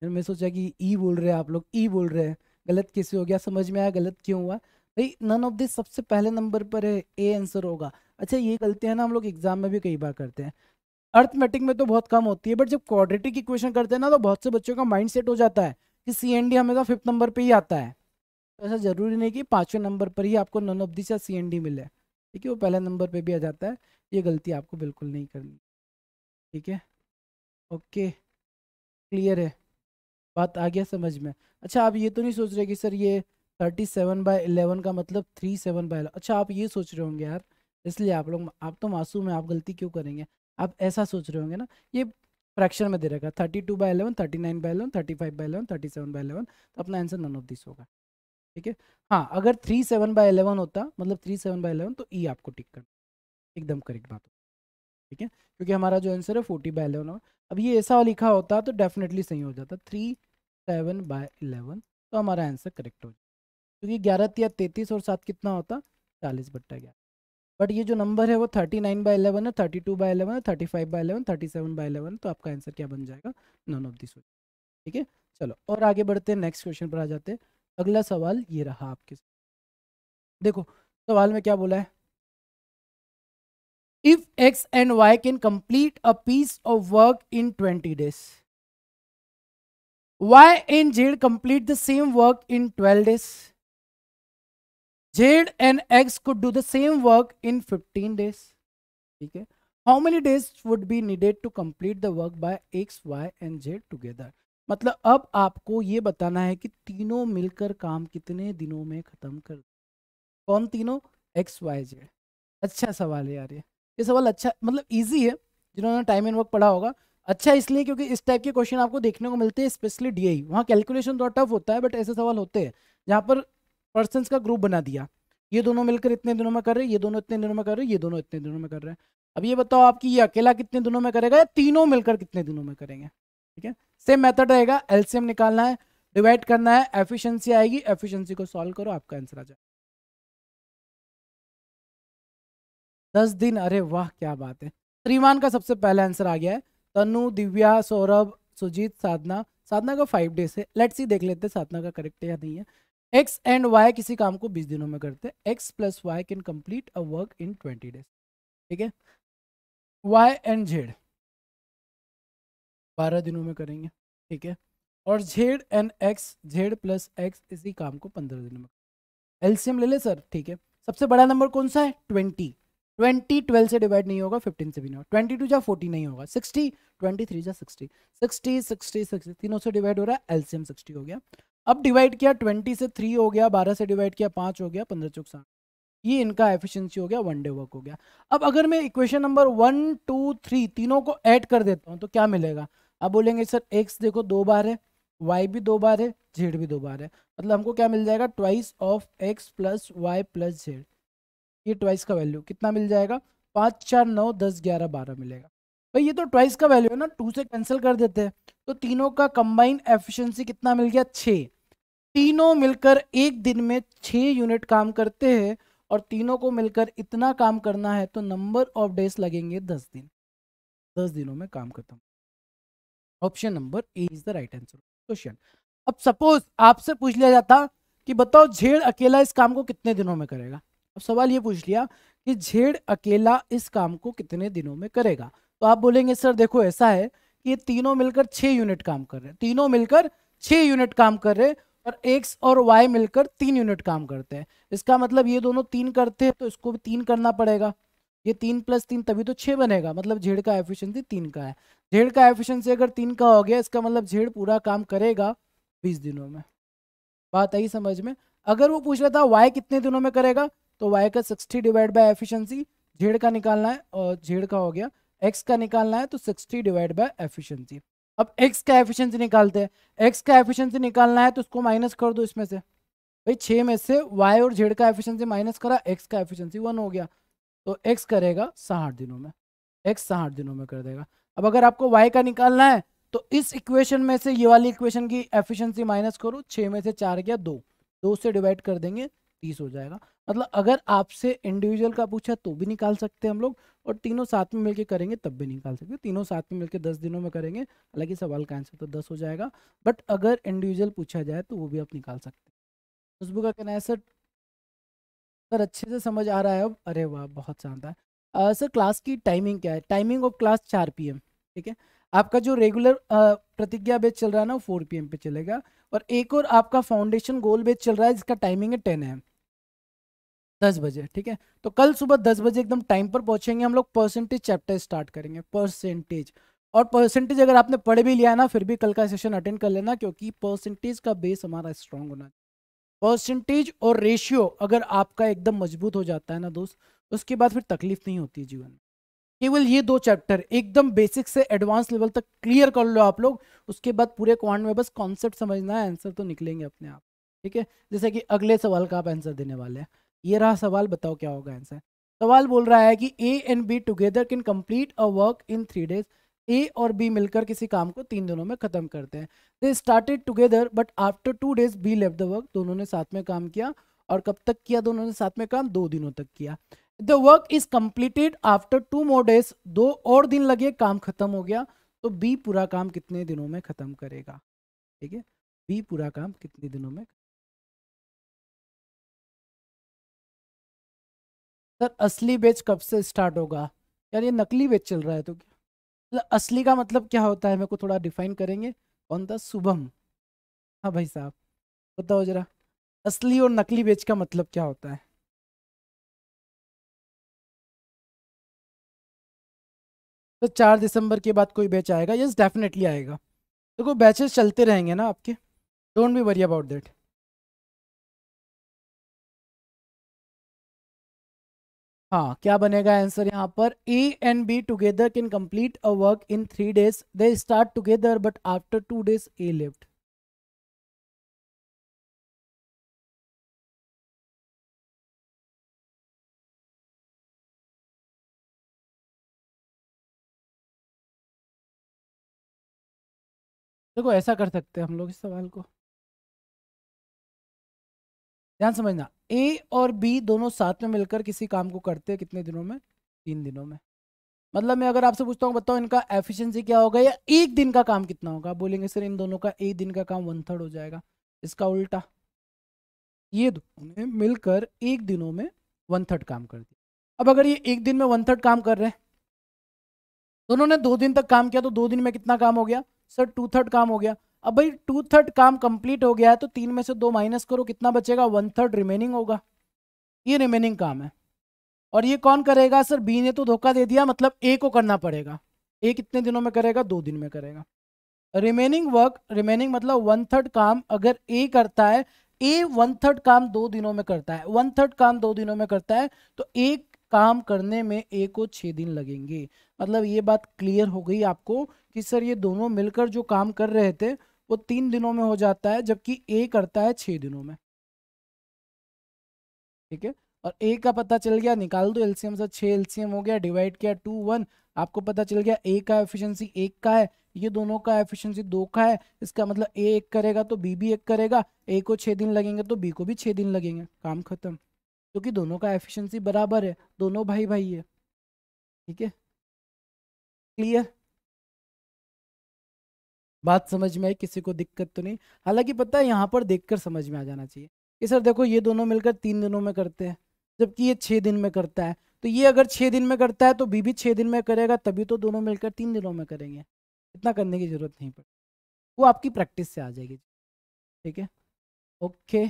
फिर मैं सोचा कि ई बोल रहे हैं आप लोग ई बोल रहे हैं गलत कैसे हो गया समझ में आया गलत क्यों हुआ भाई नन ऑफ दिस सबसे पहले नंबर पर है ए आंसर होगा अच्छा ये गलतियाँ ना हम लोग एग्जाम में भी कई बार करते हैं अर्थमेटिक में तो बहुत कम होती है बट जब क्वाड्रेटिक इक्वेशन करते हैं ना तो बहुत से बच्चों का माइंड सेट हो जाता है कि सी एन डी हमेशा फिफ्थ नंबर पर ही आता है तो ऐसा जरूरी नहीं कि पाँचवें नंबर पर ही आपको नन ऑफ दिस या सी एन डी मिले ठीक है वो पहले नंबर पर भी आ जाता है ये गलती आपको बिल्कुल नहीं करनी ठीक है ओके क्लियर है बात आ गया समझ में अच्छा आप ये तो नहीं सोच रहे कि सर ये थर्टी सेवन बाय एलेवन का मतलब थ्री सेवन बाय अच्छा आप ये सोच रहे होंगे यार इसलिए आप लोग आप तो मासूम है आप गलती क्यों करेंगे आप ऐसा सोच रहे होंगे ना ये फ्रैक्शन में दे रखा thirty two by eleven thirty nine by eleven thirty five by eleven thirty seven by eleven तो अपना आंसर नन ऑफ दिस होगा ठीक है हाँ अगर थ्री सेवन बाई अलेवन होता मतलब थ्री सेवन बाई अलेवन तो ई e आपको टिक करना एकदम करेक्ट बात ठीक है क्योंकि हमारा जो आंसर है फोर्टी बाई अलेवन होगा अब ये ऐसा लिखा होता तो डेफिनेटली सही हो जाता थ्री सेवन बाय अलेवन तो हमारा आंसर करेक्ट हो जाता क्योंकि ग्यारह या तैतीस और सात कितना होता चालीस बट्टा ग्यारह बट ये जो नंबर है वो थर्टी नाइन बाई इलेवन है थर्टी टू बाई इलेवन है thirty five by eleven thirty seven by eleven तो आपका आंसर क्या बन जाएगा नॉन ऑफ दिस ठीक है चलो और आगे बढ़ते हैं नेक्स्ट क्वेश्चन पर आ जाते हैं अगला सवाल ये रहा आपके देखो सवाल में क्या बोला है if X and Y can complete a piece of work in twenty days Y and Z complete the same work in twelve days Z and X could do the same work in 15 days ठीक है how many days would be needed to complete the work by X Y and Z together मतलब अब आपको ये बताना है कि तीनों मिलकर काम कितने दिनों में खत्म कर कौन तीनों एक्स वाई जेड अच्छा सवाल है यार ये ये सवाल अच्छा मतलब इजी है जिन्होंने टाइम एंड वर्क पढ़ा होगा अच्छा इसलिए क्योंकि इस टाइप के क्वेश्चन आपको देखने को मिलते हैं स्पेशली डी आई वहाँ कैलकुलेशन थोड़ा टफ होता है बट ऐसे सवाल होते हैं जहाँ पर पर्सन का ग्रुप बना दिया ये दोनों मिलकर इतने दिनों में कर रहे हैं ये दोनों इतने दिनों में कर रहे हैं ये दोनों इतने दिनों में कर रहे हैं अब ये बताओ आपकी ये अकेला कितने दिनों में करेगा या तीनों मिलकर कितने दिनों में करेंगे ठीक है सेम मेथड रहेगा एलसीएम निकालना है डिवाइड करना है एफिशिएंसी आएगी एफिशिएंसी को सॉल्व करो आपका आंसर आ जाएगा दस दिन अरे वाह क्या बात है श्रीमान का सबसे पहला आंसर आ गया है तनु दिव्या सौरभ सुजीत साधना साधना का फाइव डेज है लेट्स ही देख लेते हैं साधना का करेक्ट है या नहीं है एक्स एंड वाई किसी काम को बीस दिनों में करते हैं X plus Y can complete a work in twenty days ठीक है वाई एंड जेड बारह दिनों में करेंगे ठीक है और Z and X Z plus X इसी काम को पंद्रह दिनों में एलसीएम ले ले सर ठीक है सबसे बड़ा नंबर कौन सा है ट्वेंटी ट्वेंटी ट्वेल्व से डिवाइड नहीं होगा फिफ्टीन से भी नहीं होगा ट्वेंटी टू या फोर्टी नहीं होगा सिक्सटी ट्वेंटी थ्री या सिक्सटी सिक्सटी सिक्सटी सिक्सटी तीनों से डिवाइड हो रहा है एलसीएम सिक्सटी हो गया अब डिवाइड किया ट्वेंटी से थ्री हो गया बारह से डिवाइड किया पाँच हो गया पंद्रह चौक साठ ये इनका एफिशिएंसी हो गया वन डे वर्क हो गया अब अगर मैं equation number one two three तीनों को ऐड कर देता हूँ तो क्या मिलेगा आप बोलेंगे सर एक्स देखो दो बार है वाई भी दो बार है जेड भी दो बार है मतलब हमको क्या मिल जाएगा twice of X plus Y plus Z ये ट्वाइस का वैल्यू कितना मिल जाएगा पाँच चार नौ दस ग्यारह बारह मिलेगा भाई ये तो ट्वाइस का वैल्यू है ना टू से कैंसिल कर देते हैं तो तीनों का कंबाइन एफिशिएंसी कितना मिल गया छः तीनों मिलकर एक दिन में छः यूनिट काम करते हैं और तीनों को मिलकर इतना काम करना है तो नंबर ऑफ डेज लगेंगे दस दिन दस दिनों में काम खत्म option number A is the right answer question अब सपोज आपसे पूछ लिया जाता कि बताओ झेड़ अकेला इस काम को कितने दिनों में करेगा अब सवाल ये पूछ लिया कि झेड़ अकेला इस काम को कितने दिनों में करेगा तो आप बोलेंगे सर देखो ऐसा है कि ये तीनों मिलकर छह यूनिट काम कर रहे हैं तीनों मिलकर छह यूनिट काम कर रहे हैं और एक्स और वाई मिलकर तीन यूनिट काम करते हैं इसका मतलब ये दोनों तीन करते हैं तो इसको भी तीन करना पड़ेगा ये तीन प्लस तीन तभी तो छः बनेगा मतलब झेड़ का एफिशिएंसी तीन का है झेड़ का एफिशिएंसी अगर तीन का हो गया इसका मतलब झेड़ पूरा काम करेगा बीस दिनों में बात आई समझ में अगर वो पूछ रहा था वाई कितने दिनों में करेगा तो वाई का sixty divide by efficiency Z का निकालना है और झेड़ का हो गया एक्स का निकालना है तो सिक्सटी डिवाइड बाई एफिशियंसी अब एक्स का एफिशियंसी निकालते हैं एक्स का एफिशियंसी निकालना है तो उसको माइनस कर दो इसमें से भाई छः में से वाई और जेड का एफिशियंसी माइनस करा एक्स का एफिशियंसी वन हो गया तो एक्स करेगा साठ दिनों में एक्स साठ दिनों में कर देगा अब अगर आपको वाई का निकालना है तो इस इक्वेशन में से ये वाली इक्वेशन की एफिशियंसी माइनस करो छः में से चार गया दो दो से डिवाइड कर देंगे तीस हो जाएगा मतलब अगर आपसे इंडिविजुअल का पूछा तो भी निकाल सकते हैं हम लोग और तीनों साथ में मिलके करेंगे तब भी निकाल सकते तीनों साथ में मिलके दस दिनों में करेंगे हालांकि सवाल का आंसर तो दस हो जाएगा बट अगर इंडिविजुअल पूछा जाए तो वो भी आप निकाल सकते हैं खुशबू का कहना है सर सर अच्छे से समझ आ रहा है अब अरे वाह बहुत शांत है सर क्लास की टाइमिंग क्या है टाइमिंग ऑफ क्लास चार पी ठीक है आपका जो रेगुलर प्रतिज्ञा बेच चल रहा है ना वो फोर पी पे चलेगा और एक और आपका फाउंडेशन गोल बेच चल रहा है जिसका टाइमिंग है टेन है दस बजे ठीक है तो कल सुबह दस बजे एकदम टाइम पर पहुंचेंगे हम लोग परसेंटेज चैप्टर स्टार्ट करेंगे परसेंटेज और परसेंटेज अगर आपने पढ़ भी लिया है ना फिर भी कल का सेशन अटेंड कर लेना क्योंकि परसेंटेज का बेस हमारा स्ट्रांग होना चाहिए परसेंटेज और रेशियो अगर आपका एकदम मजबूत हो जाता है ना दोस्त उसके बाद फिर तकलीफ नहीं होती जीवन में केवल ये दो चैप्टर एकदम बेसिक से एडवांस लेवल तक क्लियर कर लो आप लोग उसके बाद पूरे क्वांट में बस कॉन्सेप्ट समझना है आंसर तो निकलेंगे अपने आप ठीक है जैसे कि अगले सवाल का आप आंसर देने वाले हैं ये रहा सवाल बताओ क्या होगा आंसर सवाल बोल रहा है कि A and B together can complete a work in three days A और बी मिलकर किसी काम को तीन दिनों में खत्म करते हैं they started together but after two days B left the work दोनों ने साथ में काम किया और कब तक किया दोनों ने साथ में काम दो दिनों तक किया the work is completed after two more days दो और दिन लगे काम खत्म हो गया तो बी पूरा काम कितने दिनों में खत्म करेगा ठीक है बी पूरा काम कितने दिनों में सर असली बैच कब से स्टार्ट होगा यार ये नकली बेच चल रहा है तो क्या मतलब असली का मतलब क्या होता है मेरे को थोड़ा डिफाइन करेंगे कौन था शुभम हाँ भाई साहब बताओ जरा असली और नकली बेच का मतलब क्या होता है तो चार दिसंबर के बाद कोई बैच आएगा यस डेफिनेटली आएगा देखो तो बैचेस चलते रहेंगे ना आपके don't be worry about that हाँ क्या बनेगा आंसर यहाँ पर A and B together can complete a work in three days they start together but after two days A left देखो ऐसा कर सकते हैं हम लोग इस सवाल को ध्यान समझना ए और बी दोनों साथ में मिलकर किसी काम को करते हैं कितने दिनों में तीन दिनों में मतलब मैं अगर आपसे पूछता हूँ बताओ इनका एफिशिएंसी क्या होगा या एक दिन का काम कितना होगा बोलेंगे सर इन दोनों का एक दिन का काम वन थर्ड हो जाएगा इसका उल्टा ये दोनों मिलकर एक दिनों में वन थर्ड काम कर दिया अब अगर ये एक दिन में वन थर्ड काम कर रहे हैं दोनों ने दो दिन तक काम किया तो दो दिन में कितना काम हो गया सर टू थर्ड काम हो गया अब भाई टू थर्ड काम कंप्लीट हो गया है तो तीन में से दो माइनस करो कितना बचेगा वन थर्ड रिमेनिंग होगा ये रिमेनिंग काम है और ये कौन करेगा सर बी ने तो धोखा दे दिया मतलब ए को करना पड़ेगा ए कितने दिनों में करेगा दो दिन में करेगा रिमेनिंग वर्क रिमेनिंग मतलब वन थर्ड काम अगर ए करता है ए वन थर्ड काम दो दिनों में करता है वन थर्ड काम दो दिनों में करता है तो ए काम करने में एक और छः दिन लगेंगे मतलब ये बात क्लियर हो गई आपको कि सर ये दोनों मिलकर जो काम कर रहे थे वो तीन दिनों में हो जाता है जबकि ए करता है छः दिनों में ठीक है और ए का पता चल गया निकाल दो एलसीएम सर छः एलसीएम हो गया डिवाइड किया टू वन आपको पता चल गया ए का एफिशिएंसी एक का है ये दोनों का एफिशिएंसी दो का है इसका मतलब ए एक करेगा तो बी भी एक करेगा ए को छः दिन लगेंगे तो बी को भी छः दिन लगेंगे काम खत्म क्योंकि दोनों का एफिशिएंसी बराबर है दोनों भाई भाई है ठीक है क्लियर बात समझ में आई किसी को दिक्कत तो नहीं हालांकि पता है यहाँ पर देखकर समझ में आ जाना चाहिए कि सर देखो ये दोनों मिलकर तीन दिनों में करते हैं जबकि ये छः दिन में करता है तो ये अगर छः दिन में करता है तो बी भी छः दिन में करेगा तभी तो दोनों मिलकर तीन दिनों में करेंगे इतना करने की ज़रूरत नहीं पड़ती वो आपकी प्रैक्टिस से आ जाएगी ठीक है ओके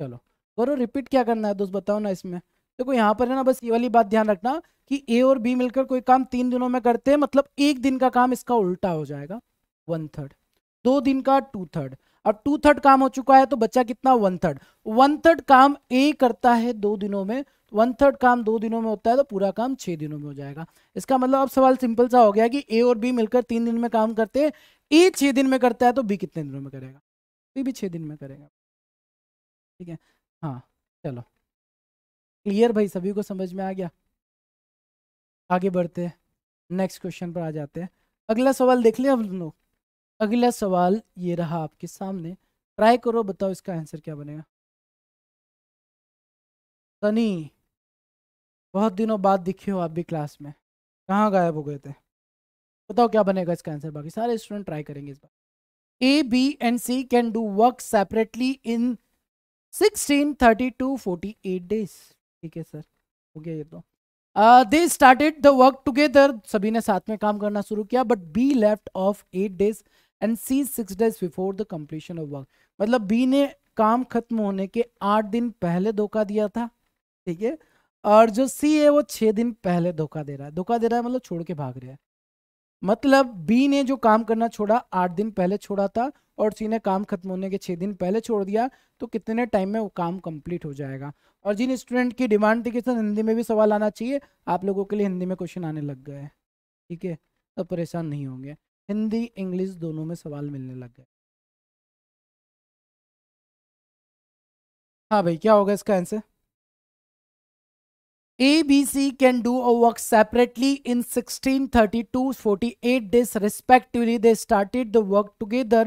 चलो करो रिपीट क्या करना है दोस्त बताओ ना इसमें देखो यहाँ पर है ना बस ये वाली बात ध्यान रखना कि ए और बी मिलकर कोई काम तीन दिनों में करते हैं मतलब एक दिन का काम इसका उल्टा हो जाएगा वन थर्ड दो दिन का टू थर्ड अब टू थर्ड काम हो चुका है तो बच्चा कितना वन थर्ड वन थर्ड काम ए करता है दो दिनों में वन थर्ड काम दो दिनों में होता है तो पूरा काम छह दिनों में हो जाएगा इसका मतलब अब सवाल सिंपल सा हो गया कि ए और बी मिलकर तीन दिन में काम करते हैं ए छह दिन में करता है तो बी कितने दिनों में करेगा बी भी छह दिन में करेगा ठीक है हाँ चलो क्लियर भाई सभी को समझ में आ गया आगे बढ़ते हैं नेक्स्ट क्वेश्चन पर आ जाते हैं अगला सवाल देख लिया हम लोग अगला सवाल ये रहा आपके सामने ट्राई करो बताओ इसका आंसर क्या बनेगा सनी बहुत दिनों बाद दिखे हो आप भी क्लास में कहाँ गायब हो गए थे बताओ क्या बनेगा इसका आंसर बाकी सारे स्टूडेंट ट्राई करेंगे इस बार A B and C can do work separately in sixteen thirty two forty eight days ठीक है सर हो गया ये तो they started the work together सभी ने साथ में काम करना शुरू किया but B left of eight days and C six days before the completion of work मतलब बी ने काम खत्म होने के आठ दिन पहले धोखा दिया था ठीक है और जो सी है वो छः दिन पहले धोखा दे रहा है धोखा दे रहा है मतलब छोड़ के भाग रहा है मतलब बी ने जो काम करना छोड़ा आठ दिन पहले छोड़ा था और सी ने काम खत्म होने के छः दिन पहले छोड़ दिया तो कितने टाइम में वो काम कंप्लीट हो जाएगा और जिन स्टूडेंट की डिमांड थी कि सर हिंदी में भी सवाल आना चाहिए आप लोगों के लिए हिंदी में क्वेश्चन आने लग गए ठीक है तो परेशान नहीं होंगे हिंदी इंग्लिश दोनों में सवाल मिलने लग गए हाँ भाई क्या होगा इसका answer ABC can do a work separately in 1632 48 days respectively. They started the work together,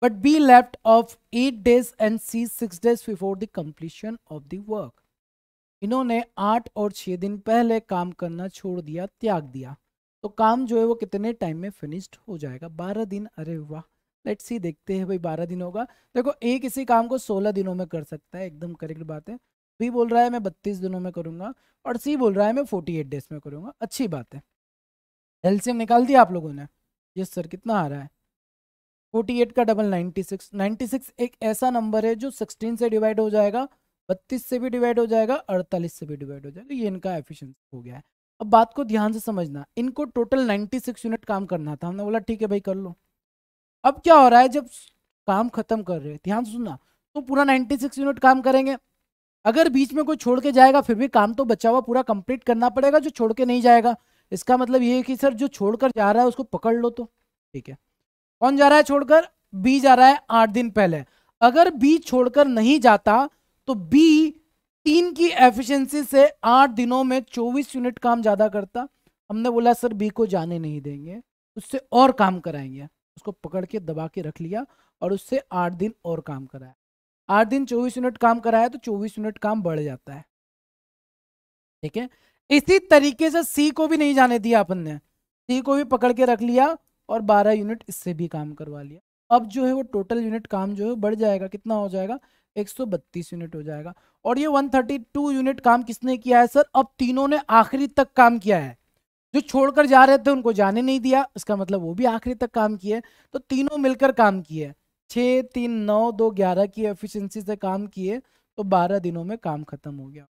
but B left off 8 days and C 6 days before the completion of the work. इन्होंने 8 और 6 दिन पहले काम करना छोड़ दिया त्याग दिया तो काम जो है वो कितने टाइम में फिनिश्ड हो जाएगा 12 दिन अरे वाह लेट्स सी देखते हैं भाई 12 दिन होगा देखो एक इसी काम को 16 दिनों में कर सकता है एकदम करेक्ट बात है बी बोल रहा है मैं बत्तीस दिनों में करूँगा और सी बोल रहा है मैं फोर्टी एट डेज में करूँगा अच्छी बात है एलसीएम निकाल दिया आप लोगों ने यस सर कितना आ रहा है फोर्टी एट का double ninety six ninety six एक ऐसा नंबर है जो सिक्सटीन से डिवाइड हो जाएगा बत्तीस से भी डिवाइड हो जाएगा अड़तालीस से भी डिवाइड हो जाएगा ये इनका एफिशियंस हो गया है अब बात को ध्यान से समझना इनको टोटल नाइन्टी सिक्स यूनिट काम करना था हमने बोला ठीक है भाई कर लो अब क्या हो रहा है जब काम खत्म कर रहे हैं ध्यान सुनना तो पूरा नाइन्टी सिक्स यूनिट काम करेंगे अगर बीच में कोई छोड़ के जाएगा फिर भी काम तो बचा हुआ पूरा कंप्लीट करना पड़ेगा जो छोड़ के नहीं जाएगा इसका मतलब ये है कि सर जो छोड़कर जा रहा है उसको पकड़ लो तो ठीक है कौन जा रहा है छोड़कर बी जा रहा है आठ दिन पहले अगर बी छोड़कर नहीं जाता तो बी तीन की एफिशिएंसी से आठ दिनों में चौबीस यूनिट काम ज़्यादा करता हमने बोला सर बी को जाने नहीं देंगे उससे और काम कराएंगे उसको पकड़ के दबा के रख लिया और उससे आठ दिन और काम कराया आठ दिन चौबीस यूनिट काम कराया तो चौबीस यूनिट काम बढ़ जाता है ठीक है इसी तरीके से सी को भी नहीं जाने दिया अपन ने सी को भी पकड़ के रख लिया और बारह यूनिट इससे भी काम करवा लिया अब जो है वो टोटल यूनिट काम जो है बढ़ जाएगा कितना हो जाएगा एक सौ बत्तीस यूनिट हो जाएगा और ये वन थर्टी टू यूनिट काम किसने किया है सर अब तीनों ने आखिरी तक काम किया है जो छोड़कर जा रहे थे उनको जाने नहीं दिया इसका मतलब वो भी आखिरी तक काम किए तो तीनों मिलकर काम किए छः तीन नौ दो ग्यारह की एफिशिएंसी से काम किए तो बारह दिनों में काम खत्म हो गया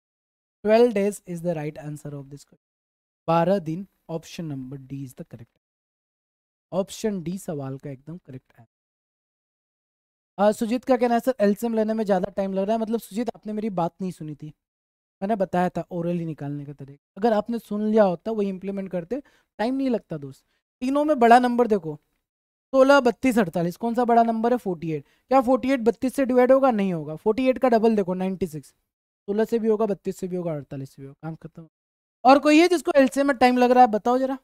twelve days is the right answer of this question बारह दिन option number D is the correct option D सवाल का एकदम करेक्ट है सुजीत का कहना है सर एल्सियम लेने में ज़्यादा टाइम लग रहा है मतलब सुजीत आपने मेरी बात नहीं सुनी थी मैंने बताया था ओरली निकालने का तरीका अगर आपने सुन लिया होता वही इम्प्लीमेंट करते टाइम नहीं लगता दोस्त तीनों में बड़ा नंबर देखो सोलह बत्तीस अड़तालीस कौन सा बड़ा नंबर है फोर्टी एट क्या फोर्टी एट बत्तीस से डिवाइड होगा नहीं होगा फोर्टी एट का डबल देखो नाइन्टी सिक्स सोलह से भी होगा बत्तीस से भी होगा अड़तालीस से भी होगा काम खत्म और कोई है जिसको एल में टाइम लग रहा है बताओ जरा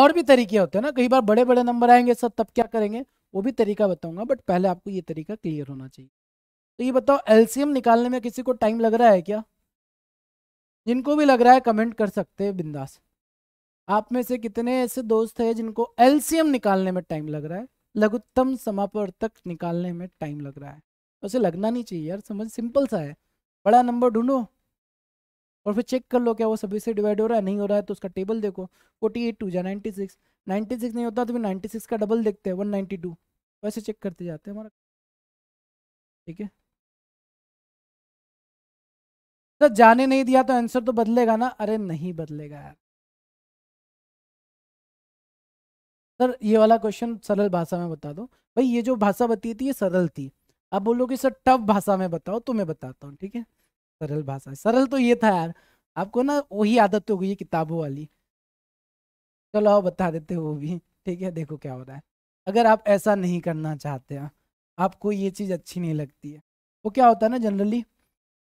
और भी तरीके होते हैं ना कई बार बड़े बड़े नंबर आएंगे सब तब क्या करेंगे वो भी तरीका बताऊंगा बट पहले आपको ये तरीका क्लियर होना चाहिए तो ये बताओ एलसीएम निकालने में किसी को टाइम लग रहा है क्या जिनको भी लग रहा है कमेंट कर सकते हैं बिंदास आप में से कितने ऐसे दोस्त हैं जिनको एलसीएम निकालने में टाइम लग रहा है लघुत्तम समापवर्तक निकालने में टाइम लग रहा है उसे लगना नहीं चाहिए यार समझ सिंपल सा है बड़ा नंबर ढूंढो और फिर चेक कर लो क्या वो सभी से डिवाइड हो रहा है नहीं हो रहा है तो उसका टेबल देखो फोर्टी एट टू जा नाइन्टी सिक्स नाइन्टी सिक्स नहीं होता तो फिर नाइन्टी सिक्स का डबल देखते हैं वन नाइन्टी टू वैसे चेक करते जाते हैं हमारा ठीक है तो जाने नहीं दिया तो आंसर तो बदलेगा ना अरे नहीं बदलेगा यार सर ये वाला क्वेश्चन सरल भाषा में बता दो भाई ये जो भाषा बती थी ये सरल थी आप कि सर टफ भाषा में बताओ तो मैं बताता हूँ ठीक है सरल भाषा सरल तो ये था यार आपको ना वही आदत हो गई है किताबों वाली चलो आओ बता देते हो वो भी ठीक है देखो क्या हो रहा है अगर आप ऐसा नहीं करना चाहते हैं आपको ये चीज़ अच्छी नहीं लगती है वो तो क्या होता है ना जनरली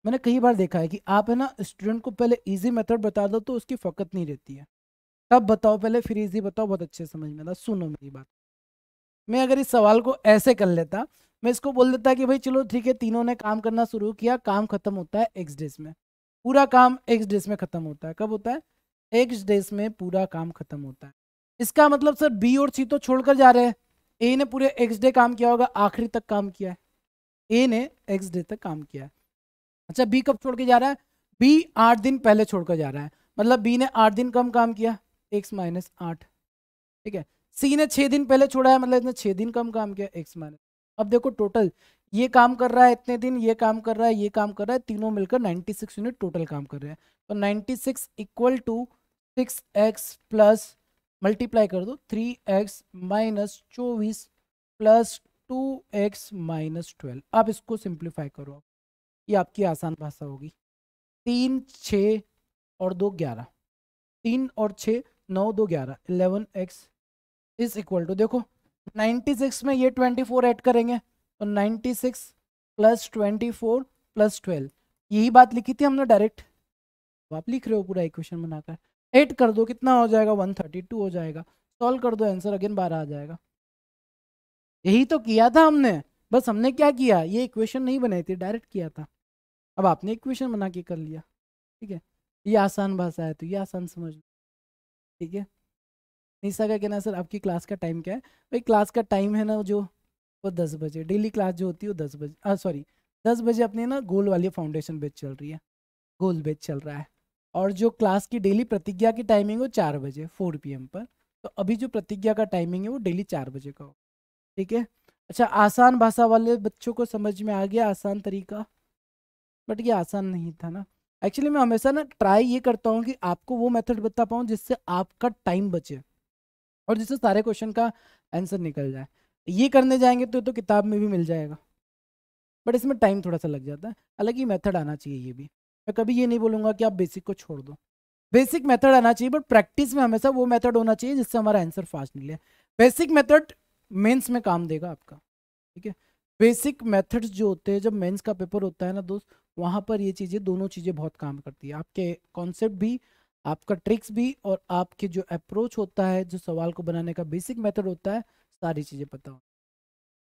मैंने कई बार देखा है कि आप है ना स्टूडेंट को पहले इजी मेथड बता दो तो उसकी फ़कत नहीं रहती है अब बताओ पहले फिर इजी बताओ बहुत अच्छे समझ में आता सुनो मेरी बात मैं अगर इस सवाल को ऐसे कर लेता मैं इसको बोल देता कि भाई चलो ठीक है तीनों ने काम करना शुरू किया काम खत्म होता है एक्स डेज में पूरा काम एक्स डेज में खत्म होता है कब होता है एक्स डेज में पूरा काम खत्म होता है इसका मतलब सर बी और सी तो छोड़कर जा रहे हैं ए ने पूरे एक्स डे काम किया होगा आखिरी तक काम किया है ए ने एक्स डे तक काम किया है अच्छा बी कब छोड़ के जा रहा है बी आठ दिन पहले छोड़कर जा रहा है मतलब बी ने आठ दिन कम काम किया एक्स माइनस आठ ठीक है सी ने छह दिन पहले छोड़ा है मतलब इसने छह दिन कम काम किया एक्स माइनस अब देखो टोटल ये काम कर रहा है इतने दिन ये काम कर रहा है ये काम कर रहा है तीनों मिलकर सिक्स यूनिट टोटल काम कर रहे हैं तो 96 six equal to six X plus multiply कर दो थ्री एक्स माइनस चौबीस plus two X minus twelve आप इसको सिंप्लीफाई करो ये आपकी आसान भाषा होगी तीन छ और दो ग्यारह तीन और छः नौ दो ग्यारह eleven X is equal to देखो नाइन्टी सिक्स में ये ट्वेंटी फोर एड करेंगे तो six plus twenty four plus twelve यही बात लिखी थी हमने डायरेक्ट तो आप लिख रहे हो पूरा इक्वेशन बनाकर एड कर दो कितना हो जाएगा वन थर्टी टू हो जाएगा सॉल्व कर दो आंसर अगेन बारह आ जाएगा यही तो किया था हमने बस हमने क्या किया ये इक्वेशन नहीं बनाई थी डायरेक्ट किया था अब आपने इक्वेशन बना के कर लिया ठीक है ये आसान भाषा है तो ये आसान समझ लो ठीक है निशा का कहना सर आपकी क्लास का टाइम क्या है भाई क्लास का टाइम है ना जो वो दस बजे डेली क्लास जो होती है वो दस बजे सॉरी दस बजे अपने ना गोल वाली फाउंडेशन बेच चल रही है गोल बेच चल रहा है और जो क्लास की डेली प्रतिज्ञा की टाइमिंग वो चार बजे फोर पी पर तो अभी जो प्रतिज्ञा का टाइमिंग है वो डेली चार बजे का हो ठीक है अच्छा आसान भाषा वाले बच्चों को समझ में आ गया आसान तरीका बट ये आसान नहीं था ना एक्चुअली मैं हमेशा ना ट्राई ये करता हूँ कि आपको वो मेथड बता पाऊँ जिससे आपका टाइम बचे और जिससे सारे क्वेश्चन का आंसर निकल जाए ये करने जाएंगे तो तो किताब में भी मिल जाएगा बट इसमें टाइम थोड़ा सा लग जाता है हालांकि मेथड आना चाहिए ये भी मैं कभी ये नहीं बोलूँगा कि आप बेसिक को छोड़ दो बेसिक मेथड आना चाहिए बट प्रैक्टिस में हमेशा वो मेथड होना चाहिए जिससे हमारा आंसर फास्ट निकले बेसिक मेथड मेंस में काम देगा आपका ठीक है बेसिक मेथड्स जो होते हैं जब मेंस का पेपर होता है ना दोस्त वहाँ पर ये चीज़ें दोनों चीज़ें बहुत काम करती है आपके कॉन्सेप्ट भी आपका ट्रिक्स भी और आपके जो अप्रोच होता है जो सवाल को बनाने का बेसिक मेथड होता है सारी चीज़ें पता हो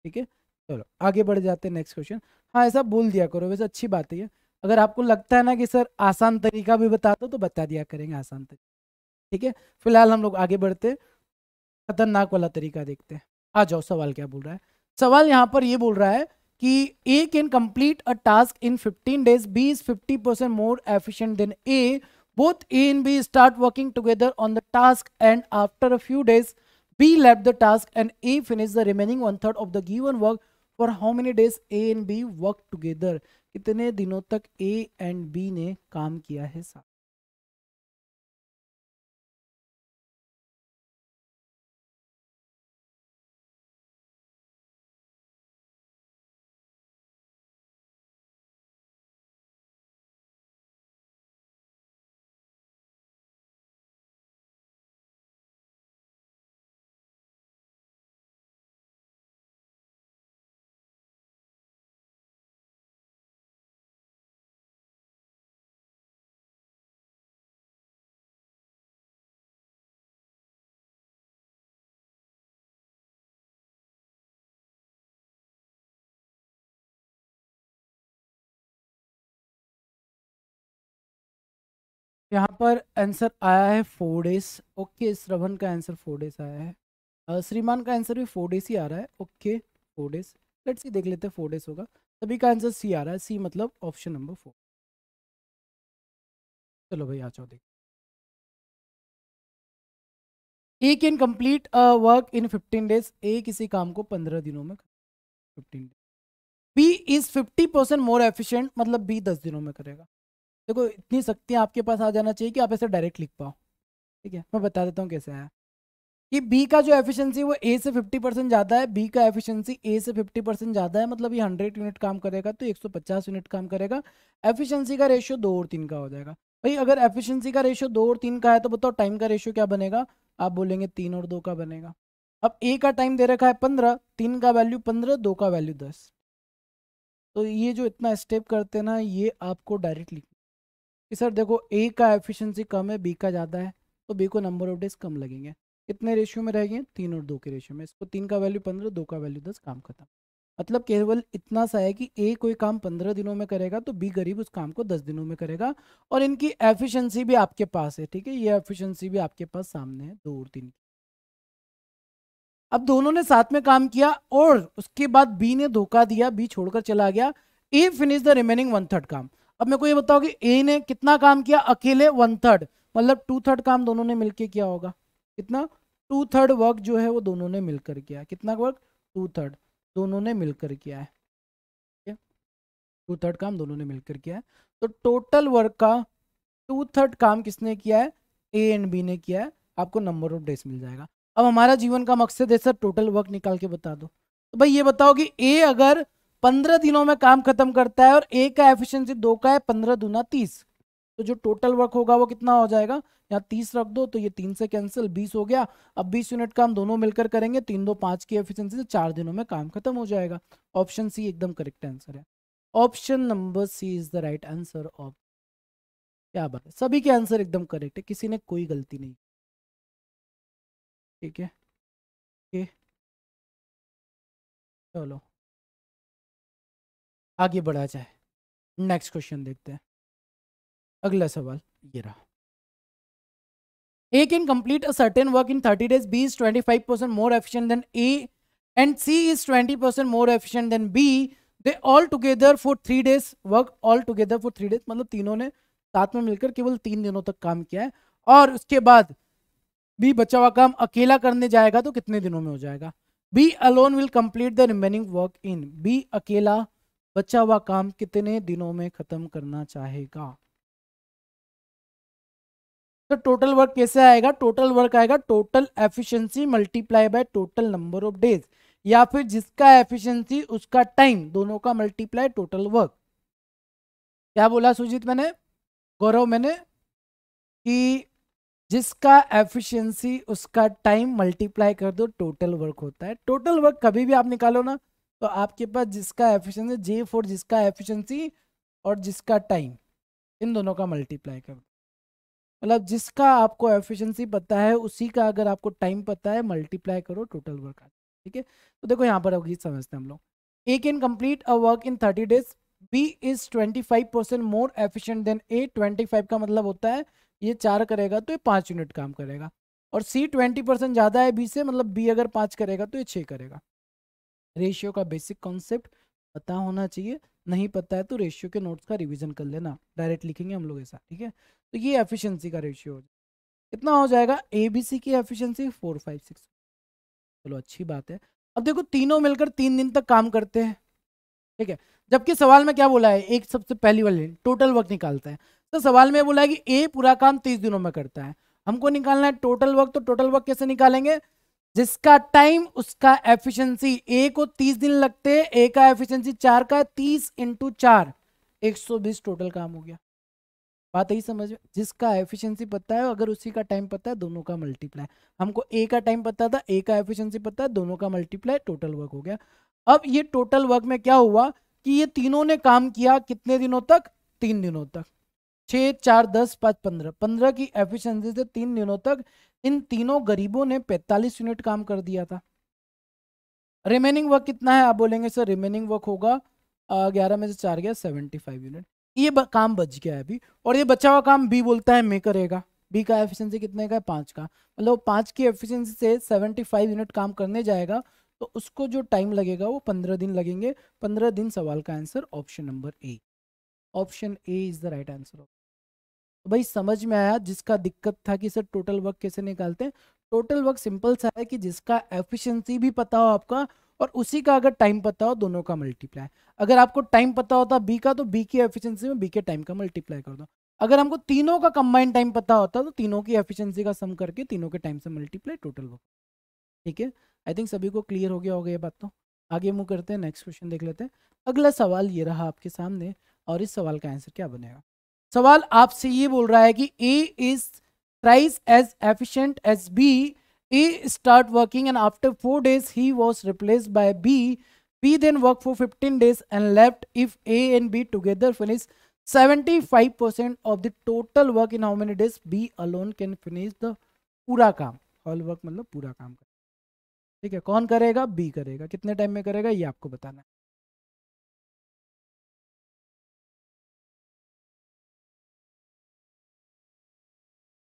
ठीक है चलो आगे बढ़ जाते हैं नेक्स्ट क्वेश्चन हाँ ऐसा बोल दिया करो वैसे अच्छी बात है अगर आपको लगता है ना कि सर आसान तरीका भी बता दो तो बता दिया करेंगे आसान तरीका ठीक है फिलहाल हम लोग आगे बढ़ते खतरनाक वाला तरीका देखते हैं आ जाओ सवाल क्या बोल रहा है सवाल यहाँ पर ये बोल रहा है कि A can complete a task in 15 days B is 50 percent more efficient than A both A and B start working together on the task and after a few days B left the task and A finish the remaining one third of the given work for how many days A and B work together कितने दिनों तक ए and B ने काम किया है साथ यहाँ पर आंसर आया है फोर डेज ओके श्रवण का आंसर फोर डेज आया है श्रीमान का आंसर भी फोर डेज ही आ रहा है okay four days let's see देख लेते हैं फोर डेज होगा सभी का आंसर सी आ रहा है सी मतलब ऑप्शन नंबर फोर चलो भाई आ जाओ देख A can complete work in fifteen days A किसी काम को पंद्रह दिनों में fifteen days B is fifty percent more efficient मतलब बी दस दिनों में करेगा देखो इतनी शक्तियाँ आपके पास आ जाना चाहिए कि आप ऐसे डायरेक्ट लिख पाओ ठीक है मैं बता देता हूँ कैसे है कि बी का जो एफिशिएंसी वो ए से 50 परसेंट ज़्यादा है बी का एफिशिएंसी ए से 50 परसेंट ज़्यादा है मतलब ये 100 यूनिट काम करेगा तो 150 यूनिट काम करेगा एफिशिएंसी का रेशियो दो और तीन का हो जाएगा भाई अगर एफिशिएंसी का रेशियो दो और तीन का है तो बताओ टाइम का रेशियो क्या बनेगा आप बोलेंगे तीन और दो का बनेगा अब ए का टाइम दे रखा है पंद्रह तीन का वैल्यू पंद्रह दो का वैल्यू दस तो ये जो इतना स्टेप करते ना ये आपको डायरेक्ट लिखना कि सर देखो ए का एफिशिएंसी कम है बी का ज़्यादा है तो बी को नंबर ऑफ डेज कम लगेंगे कितने रेशियो में रहेंगे तीन और दो के रेशियो में इसको तीन का वैल्यू पंद्रह दो का वैल्यू दस काम खत्म मतलब केवल इतना सा है कि ए कोई काम पंद्रह दिनों में करेगा तो बी गरीब उस काम को दस दिनों में करेगा और इनकी एफिशियंसी भी आपके पास है ठीक है ये एफिशियंसी भी आपके पास सामने है दो और तीन की अब दोनों ने साथ में काम किया और उसके बाद बी ने धोखा दिया बी छोड़कर चला गया A finish the remaining one third काम अब मेरे को ये बताओ कि ए ने कितना काम किया अकेले वन थर्ड मतलब टू थर्ड काम दोनों ने मिलकर किया होगा कितना टू थर्ड वर्क जो है वो दोनों ने मिलकर किया कितना वर्क टू थर्ड दोनों ने मिलकर किया है टू थर्ड काम दोनों ने मिलकर किया है तो टोटल वर्क का टू थर्ड काम किसने किया है ए एंड बी ने किया है आपको नंबर ऑफ डेज मिल जाएगा अब हमारा जीवन का मकसद है सर टोटल वर्क निकाल के बता दो तो भाई ये बताओ कि ए अगर पंद्रह दिनों में काम खत्म करता है और एक का एफिशिएंसी दो का है पंद्रह दूना तीस तो जो टोटल वर्क होगा वो कितना हो जाएगा यहाँ तीस रख दो तो ये तीन से कैंसिल बीस हो गया अब बीस यूनिट काम दोनों मिलकर करेंगे तीन दो पाँच की एफिशिएंसी से चार दिनों में काम खत्म हो जाएगा ऑप्शन सी एकदम करेक्ट आंसर है option number C is the right answer of क्या बात है सभी के आंसर एकदम करेक्ट है किसी ने कोई गलती नहीं ठीक है चलो आगे बढ़ा जाए नेक्स्ट क्वेश्चन देखते हैं अगला सवाल ये रहा A can complete a certain work in thirty days B is twenty five percent more efficient than A and C is twenty percent more efficient than B they all together for three days work all together for three days मतलब तीनों ने साथ में मिलकर केवल तीन दिनों तक काम किया है और उसके बाद बी बचा हुआ काम अकेला करने जाएगा तो कितने दिनों में हो जाएगा B alone will complete the remaining work in B अकेला बचा हुआ काम कितने दिनों में खत्म करना चाहेगा तो टोटल वर्क कैसे आएगा टोटल वर्क आएगा total efficiency multiply by total number of days या फिर जिसका एफिशिएंसी उसका टाइम दोनों का मल्टीप्लाई टोटल वर्क क्या बोला सुजीत मैंने गौरव मैंने कि जिसका एफिशिएंसी उसका टाइम मल्टीप्लाई कर दो टोटल वर्क होता है टोटल वर्क कभी भी आप निकालो ना तो आपके पास जिसका एफिशिएंसी जे फोर जिसका एफिशिएंसी और जिसका टाइम इन दोनों का मल्टीप्लाई कर मतलब जिसका आपको एफिशिएंसी पता है उसी का अगर आपको टाइम पता है मल्टीप्लाई करो टोटल वर्क ठीक है तो देखो यहाँ पर अभी समझते हैं हम लोग A can complete a work in thirty days B is twenty five percent more efficient than A twenty five का मतलब होता है ये चार करेगा तो ये पाँच यूनिट काम करेगा और सी ट्वेंटी परसेंट ज़्यादा है बी से मतलब बी अगर पाँच करेगा तो ये छः करेगा रेशियो का बेसिक कॉन्सेप्ट पता होना चाहिए नहीं पता है तो रेशियो के नोट्स का रिविजन कर लेना डायरेक्ट लिखेंगे हम लोग ऐसा ठीक है तो ये एफिशिएंसी का रेशियो हो कितना हो जाएगा ए बी सी की एफिशिएंसी फोर फाइव सिक्स चलो अच्छी बात है अब देखो तीनों मिलकर तीन दिन तक काम करते हैं ठीक है जबकि सवाल में क्या बोला है एक सबसे पहली वाली टोटल वर्क निकालता है तो सवाल में बोला है कि ए पूरा काम तीस दिनों में करता है हमको निकालना है टोटल वर्क तो टोटल वर्क कैसे निकालेंगे जिसका टाइम उसका एफिशिएंसी ए को तीस दिन लगते हैं ए का एफिशिएंसी चार का तीस इंटू चार एक सौ बीस टोटल काम हो गया बात यही समझ में जिसका एफिशिएंसी पता है अगर उसी का टाइम पता है दोनों का मल्टीप्लाई हमको ए का टाइम पता था ए का एफिशिएंसी पता है दोनों का मल्टीप्लाई टोटल वर्क हो गया अब ये टोटल वर्क में क्या हुआ कि ये तीनों ने काम किया कितने दिनों तक तीन दिनों तक छः चार दस पाँच पंद्रह पंद्रह की एफिशिएंसी से तीन दिनों तक इन तीनों गरीबों ने पैंतालीस यूनिट काम कर दिया था रिमेनिंग वर्क कितना है आप बोलेंगे सर रिमेनिंग वर्क होगा ग्यारह में से चार गया सेवेंटी फाइव यूनिट ये काम बच गया है अभी और ये बचा हुआ काम बी बोलता है मे करेगा बी का एफिशिएंसी कितने का है पाँच का मतलब पाँच की एफिशिएंसी से सेवेंटी फाइव यूनिट काम करने जाएगा तो उसको जो टाइम लगेगा वो पंद्रह दिन लगेंगे पंद्रह दिन सवाल का answer option number A option A is the right answer भाई समझ में आया जिसका दिक्कत था कि सर टोटल वर्क कैसे निकालते हैं टोटल वर्क सिंपल सा है कि जिसका एफिशिएंसी भी पता हो आपका और उसी का अगर टाइम पता हो दोनों का मल्टीप्लाई अगर आपको टाइम पता होता बी का तो बी की एफिशिएंसी में बी के टाइम का मल्टीप्लाई कर दो अगर हमको तीनों का कंबाइंड टाइम पता होता तो तीनों की एफिशियंसी का सम करके तीनों के टाइम से मल्टीप्लाई टोटल वर्क ठीक है आई थिंक सभी को क्लियर हो गया होगा ये बात तो आगे मुँह करते हैं नेक्स्ट क्वेश्चन देख लेते हैं अगला सवाल ये रहा आपके सामने और इस सवाल का आंसर क्या बनेगा सवाल आपसे ये बोल रहा है कि A is thrice as efficient as B A start working and after four days he was replaced by B B then work for fifteen days and left if A and B together finish seventy five percent of the total work in how many days B alone can finish the पूरा काम all work मतलब पूरा काम ठीक है कौन करेगा B करेगा कितने टाइम में करेगा ये आपको बताना है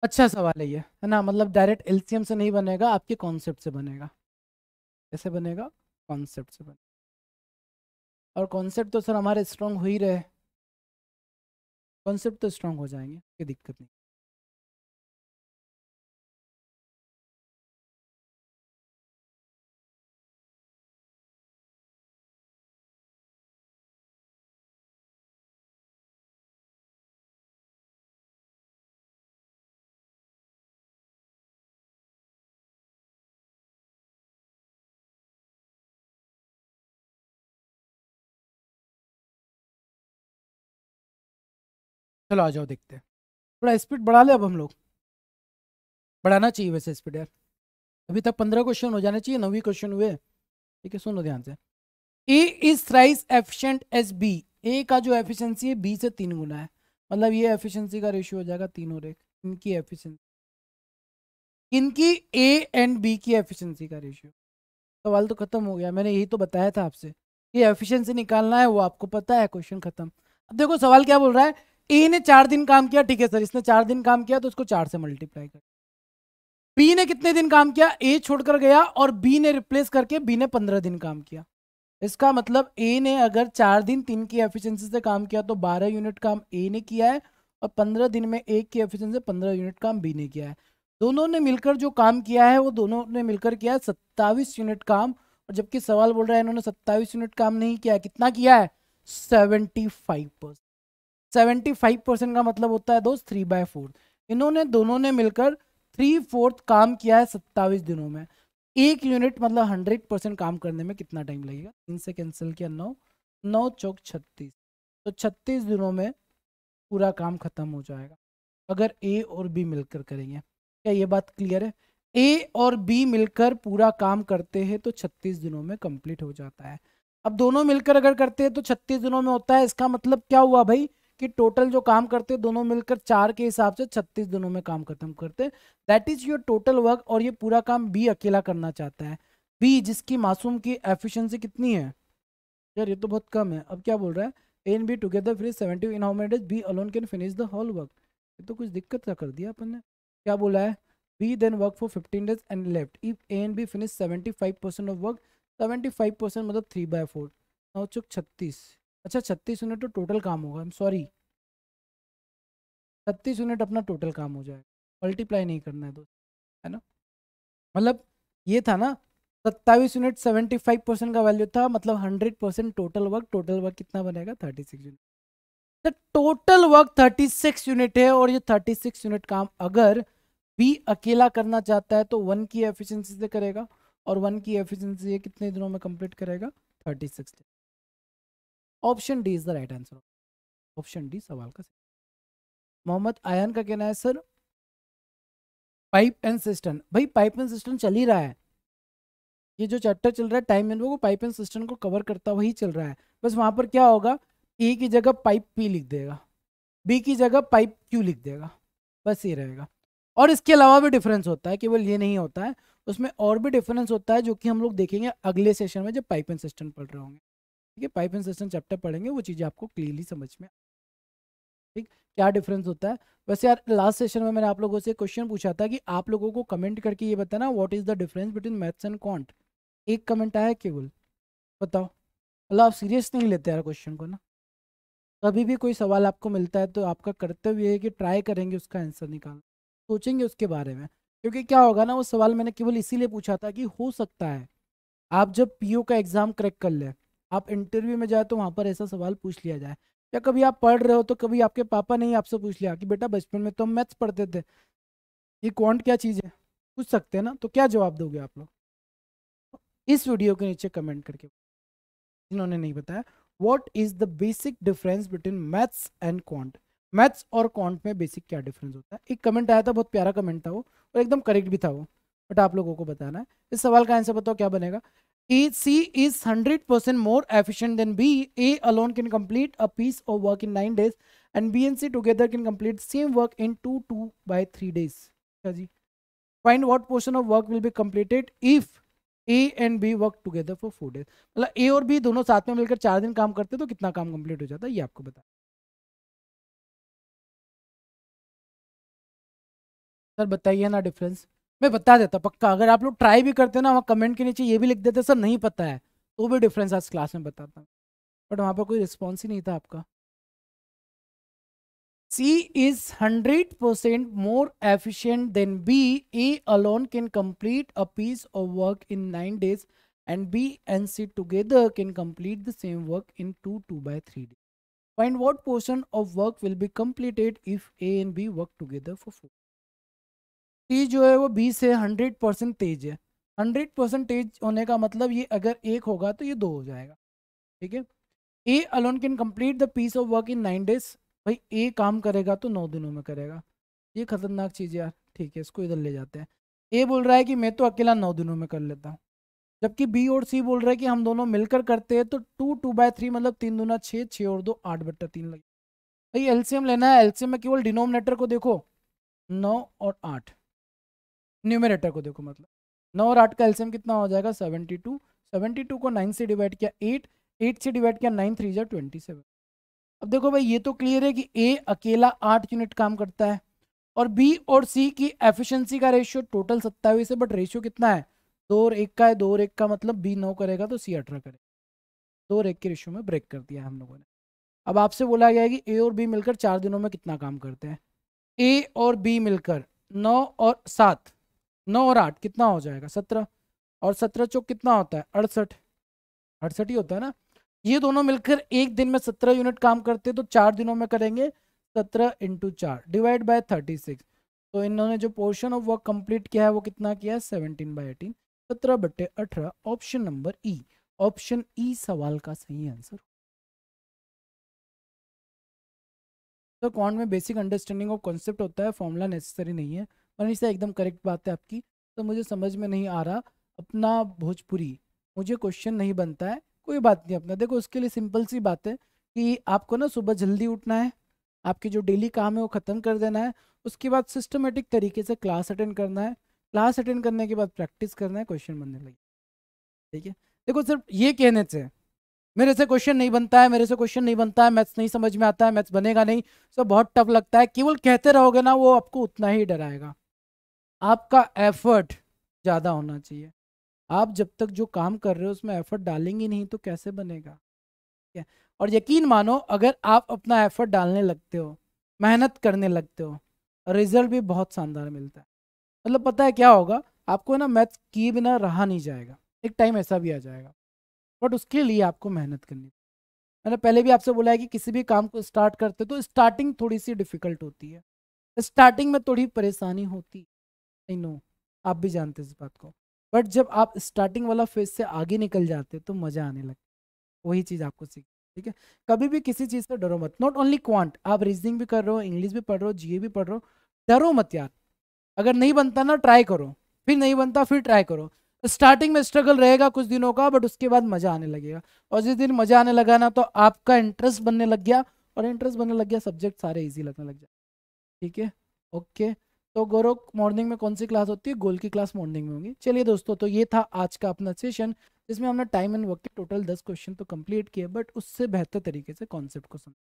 अच्छा सवाल है ये है ना मतलब डायरेक्ट एलसीएम से नहीं बनेगा आपके कॉन्सेप्ट से बनेगा कैसे बनेगा कॉन्सेप्ट से बनेगा और कॉन्सेप्ट तो सर हमारे स्ट्रांग हो ही रहे कॉन्सेप्ट तो स्ट्रांग हो जाएंगे कोई दिक्कत नहीं चलो आ जाओ देखते हैं थोड़ा स्पीड बढ़ा ले अब हम लोग बढ़ाना चाहिए वैसे स्पीड यार अभी तक पंद्रह क्वेश्चन हो जाने चाहिए नवी क्वेश्चन हुए ठीक है सुनो ध्यान से A is thrice efficient as B A का जो एफिशिएंसी है बी से तीन गुना है मतलब ये एफिशिएंसी का रेशियो हो जाएगा तीन और एक इनकी एफिशिएंसी इनकी ए एंड बी की एफिशिएंसी का रेशियो सवाल तो खत्म हो गया मैंने यही तो बताया था आपसे ये एफिशिएंसी निकालना है वो आपको पता है क्वेश्चन खत्म अब देखो सवाल क्या बोल रहा है ए ने चार दिन काम किया ठीक है सर इसने चार दिन काम किया तो उसको चार से मल्टीप्लाई कर बी ने कितने दिन काम किया ए छोड़कर गया और बी ने रिप्लेस करके बी ने पंद्रह दिन काम किया इसका मतलब ए ने अगर चार दिन तीन की एफिशिएंसी से काम किया तो बारह यूनिट काम ए ने किया है और पंद्रह दिन में एक की एफिशिएंसी से पंद्रह यूनिट काम बी ने किया है दोनों ने मिलकर जो काम किया है वो दोनों ने मिलकर किया है सत्ताईस यूनिट काम और जबकि सवाल बोल रहा है इन्होंने सत्ताईस यूनिट काम नहीं किया कितना किया है seventy five percent seventy five percent का मतलब होता है दोस्त थ्री बाय फोर्थ इन्होंने दोनों ने मिलकर थ्री फोर्थ काम किया है सत्ताईस दिनों में एक यूनिट मतलब हंड्रेड परसेंट काम करने में कितना टाइम लगेगा तीन से कैंसिल किया नौ नौ चौक छत्तीस तो छत्तीस दिनों में पूरा काम खत्म हो जाएगा अगर ए और बी मिलकर करेंगे क्या ये बात क्लियर है ए और बी मिलकर पूरा काम करते हैं तो छत्तीस दिनों में कंप्लीट हो जाता है अब दोनों मिलकर अगर करते हैं तो छत्तीस दिनों में होता है इसका मतलब क्या हुआ भाई कि टोटल जो काम करते हैं दोनों मिलकर चार के हिसाब से छत्तीस दिनों में काम खत्म करते हैं that is your total work और ये पूरा काम बी अकेला करना चाहता है बी जिसकी मासूम की एफिशिएंसी कितनी है यार ये तो बहुत कम है अब क्या बोल रहा है ए एंड बी टुगेदर फिर seventy in how many B alone can finish the whole work ये तो कुछ दिक्कत का कर दिया अपन ने क्या बोला है B then work for fifteen days and left if A and B finish seventy five percent of work seventy five percent मतलब थ्री बाय फोर नौ चौक छत्तीस अच्छा छत्तीस यूनिट तो टोटल काम होगा आई एम सॉरी छत्तीस यूनिट अपना टोटल काम हो जाएगा मल्टीप्लाई नहीं करना है दोस्त है ना मतलब ये था ना सत्ताईस यूनिट सेवेंटी फाइव परसेंट का वैल्यू था मतलब hundred percent total work total work कितना बनेगा थर्टी सिक्स यूनिट तो total work thirty six unit है और ये थर्टी सिक्स यूनिट काम अगर बी अकेला करना चाहता है तो वन की एफिशिएंसी से करेगा और वन की एफिशिएंसी ये कितने दिनों में कंप्लीट करेगा thirty six option D is the right answer option D सवाल का मोहम्मद आयन का कहना है सर पाइप एंड सिस्टम भाई पाइप एंड सिस्टम चल ही रहा है ये जो चैप्टर चल रहा है टाइम एंड वो पाइप एंड सिस्टम को कवर करता वही चल रहा है बस वहां पर क्या होगा ए की जगह पाइप पी लिख देगा बी की जगह पाइप क्यू लिख देगा बस ये रहेगा और इसके अलावा भी डिफरेंस होता है केवल ये नहीं होता है उसमें और भी डिफरेंस होता है जो कि हम लोग देखेंगे अगले सेशन में जब पाइप एंड सिस्टम पढ़ रहे होंगे ठीक है पाइप एंड सिस्टम चैप्टर पढ़ेंगे वो चीज़ें आपको क्लियरली समझ में ठीक क्या डिफरेंस होता है वैसे यार लास्ट सेशन में मैंने आप लोगों से क्वेश्चन पूछा था कि आप लोगों को कमेंट करके ये बताना what is the difference between maths and quant एक कमेंट आया केवल बताओ मतलब आप सीरियस नहीं लेते यार क्वेश्चन को ना कभी भी कोई सवाल आपको मिलता है तो आपका कर्तव्य है कि ट्राई करेंगे उसका आंसर निकालना सोचेंगे उसके बारे में क्योंकि क्या होगा ना वो सवाल मैंने केवल इसीलिए पूछा था कि हो सकता है आप जब पीओ का एग्ज़ाम क्रैक कर लें आप इंटरव्यू में जाए तो वहाँ पर ऐसा सवाल पूछ लिया जाए या कभी आप पढ़ रहे हो तो कभी आपके पापा ने ही आपसे पूछ लिया कि बेटा बचपन में तो हम मैथ्स पढ़ते थे ये क्वांट क्या चीज़ है पूछ सकते हैं ना तो क्या जवाब दोगे आप लोग इस वीडियो के नीचे कमेंट करके इन्होंने नहीं बताया what is the basic difference between maths and quant maths और क्वांट में बेसिक क्या डिफरेंस होता है एक कमेंट आया था बहुत प्यारा कमेंट था वो और एकदम करेक्ट भी था वो बट आप लोगों को बताना है इस सवाल का आंसर बताओ क्या बनेगा A C is hundred percent more efficient than B A alone can complete a piece of work in nine days and B and C together can complete same work in two two by three days अच्छा जी find what portion of work will be completed if A and B work together for four days मतलब A और B दोनों साथ में मिलकर चार दिन काम करते तो कितना काम कम्प्लीट हो जाता है ये आपको बता सर बताइए ना डिफरेंस मैं बता देता पक्का अगर आप लोग ट्राई भी करते ना वहाँ कमेंट के नीचे ये भी लिख देते सर नहीं पता है तो भी डिफरेंस आज क्लास में बताता हूँ बट वहाँ पर कोई रिस्पॉन्स ही नहीं था आपका C is 100% more efficient than B. A alone can complete a piece of work in 9 days and B and C together can complete the same work in 2, 2 by 3 days. Find what portion of work will be completed if A and B work together for 4. T जो है वो B से hundred percent तेज है hundred percent तेज होने का मतलब ये अगर एक होगा तो ये दो हो जाएगा ठीक है A alone can complete the piece of work in nine days भाई ए काम करेगा तो नौ दिनों में करेगा ये खतरनाक चीज़ यार ठीक है इसको इधर ले जाते हैं ए बोल रहा है कि मैं तो अकेला नौ दिनों में कर लेता हूँ जबकि बी और सी बोल रहा है कि हम दोनों मिलकर करते हैं तो टू टू बाय थ्री मतलब तीन दूना छः छः और दो आठ बट्टा तीन लगे भाई एलसीएम लेना है एलसीएम में केवल डिनोमिनेटर को देखो नौ और आठ न्यूमरेटर को देखो मतलब नौ और आठ का एल्सियम कितना हो जाएगा सेवेंटी टू सेवेंटी टू को नाइन से डिवाइड किया एट एट से डिवाइड किया नाइन थ्री जार ट्वेंटी सेवन अब देखो भाई ये तो क्लियर है कि ए अकेला आठ यूनिट काम करता है और बी और सी की एफिशिएंसी का रेशियो टोटल सत्ताईस है बट रेशियो कितना है दो और एक का है दो और एक का मतलब बी नौ करेगा तो सी अठारह करेगा दो और एक के रेशियो में ब्रेक कर दिया हम लोगों ने अब आपसे बोला गया है कि ए और बी मिलकर चार दिनों में कितना काम करते हैं ए और बी मिलकर नौ और सात नौ और आठ कितना हो जाएगा सत्रह और सत्रह चौक कितना होता है अड़सठ अड़सठ ही होता है ना ये दोनों मिलकर एक दिन में सत्रह यूनिट काम करते हैं तो चार दिनों में करेंगे सत्रह इंटू चार डिवाइड बाय थर्टी सिक्स तो इन्होंने जो पोर्शन ऑफ वर्क कंप्लीट किया है वो कितना किया है सेवनटीन बाई एटीन सत्रह बट्टे अठारह option number E option E सवाल का सही आंसर तो क्वांट में बेसिक अंडरस्टैंडिंग ऑफ कॉन्सेप्ट होता है फॉर्मूला नेसेसरी नहीं है मनीषा एकदम करेक्ट बात है आपकी तो मुझे समझ में नहीं आ रहा अपना भोजपुरी मुझे क्वेश्चन नहीं बनता है कोई बात नहीं अपना देखो उसके लिए सिंपल सी बात है कि आपको ना सुबह जल्दी उठना है आपके जो डेली काम है वो ख़त्म कर देना है उसके बाद सिस्टमेटिक तरीके से क्लास अटेंड करना है क्लास अटेंड करने के बाद प्रैक्टिस करना है क्वेश्चन बनने लगे ठीक है देखो सिर्फ ये कहने से मेरे से क्वेश्चन नहीं बनता है मेरे से क्वेश्चन नहीं बनता है मैथ्स नहीं समझ में आता है मैथ्स बनेगा नहीं सब बहुत टफ लगता है केवल कहते रहोगे ना वो आपको उतना ही डराएगा आपका एफर्ट ज़्यादा होना चाहिए आप जब तक जो काम कर रहे हो उसमें एफर्ट डालेंगे नहीं तो कैसे बनेगा ठीक है और यकीन मानो अगर आप अपना एफर्ट डालने लगते हो मेहनत करने लगते हो रिजल्ट भी बहुत शानदार मिलता है मतलब पता है क्या होगा आपको ना मैथ किए बिना रहा नहीं जाएगा एक टाइम ऐसा भी आ जाएगा बट उसके लिए आपको मेहनत करनी मैंने पहले भी आपसे बोला है कि किसी भी काम को स्टार्ट करते हो तो स्टार्टिंग थोड़ी सी डिफिकल्ट होती है स्टार्टिंग में थोड़ी परेशानी होती है आई नो आप भी जानते इस बात को बट जब आप स्टार्टिंग वाला फेज से आगे निकल जाते हो तो मज़ा आने लगता वही चीज़ आपको सीख ठीक है कभी भी किसी चीज़ से डरो मत नॉट ओनली क्वांट आप रीजनिंग भी कर रहे हो इंग्लिश भी पढ़ रहे हो जीए भी पढ़ रहे हो डरो मत यार अगर नहीं बनता ना ट्राई करो फिर नहीं बनता फिर ट्राई करो स्टार्टिंग में स्ट्रगल रहेगा कुछ दिनों का बट उसके बाद मज़ा आने लगेगा और जिस दिन मज़ा आने लगा ना तो आपका इंटरेस्ट बनने लग गया और इंटरेस्ट बनने लग गया सब्जेक्ट सारे इजी लगने लग जाए ठीक है ओके तो गौरव मॉर्निंग में कौन सी क्लास होती है गोल की क्लास मॉर्निंग में होगी चलिए दोस्तों तो ये था आज का अपना सेशन जिसमें हमने टाइम एंड वक्त टोटल दस क्वेश्चन तो कंप्लीट किए बट उससे बेहतर तरीके से कॉन्सेप्ट को समझ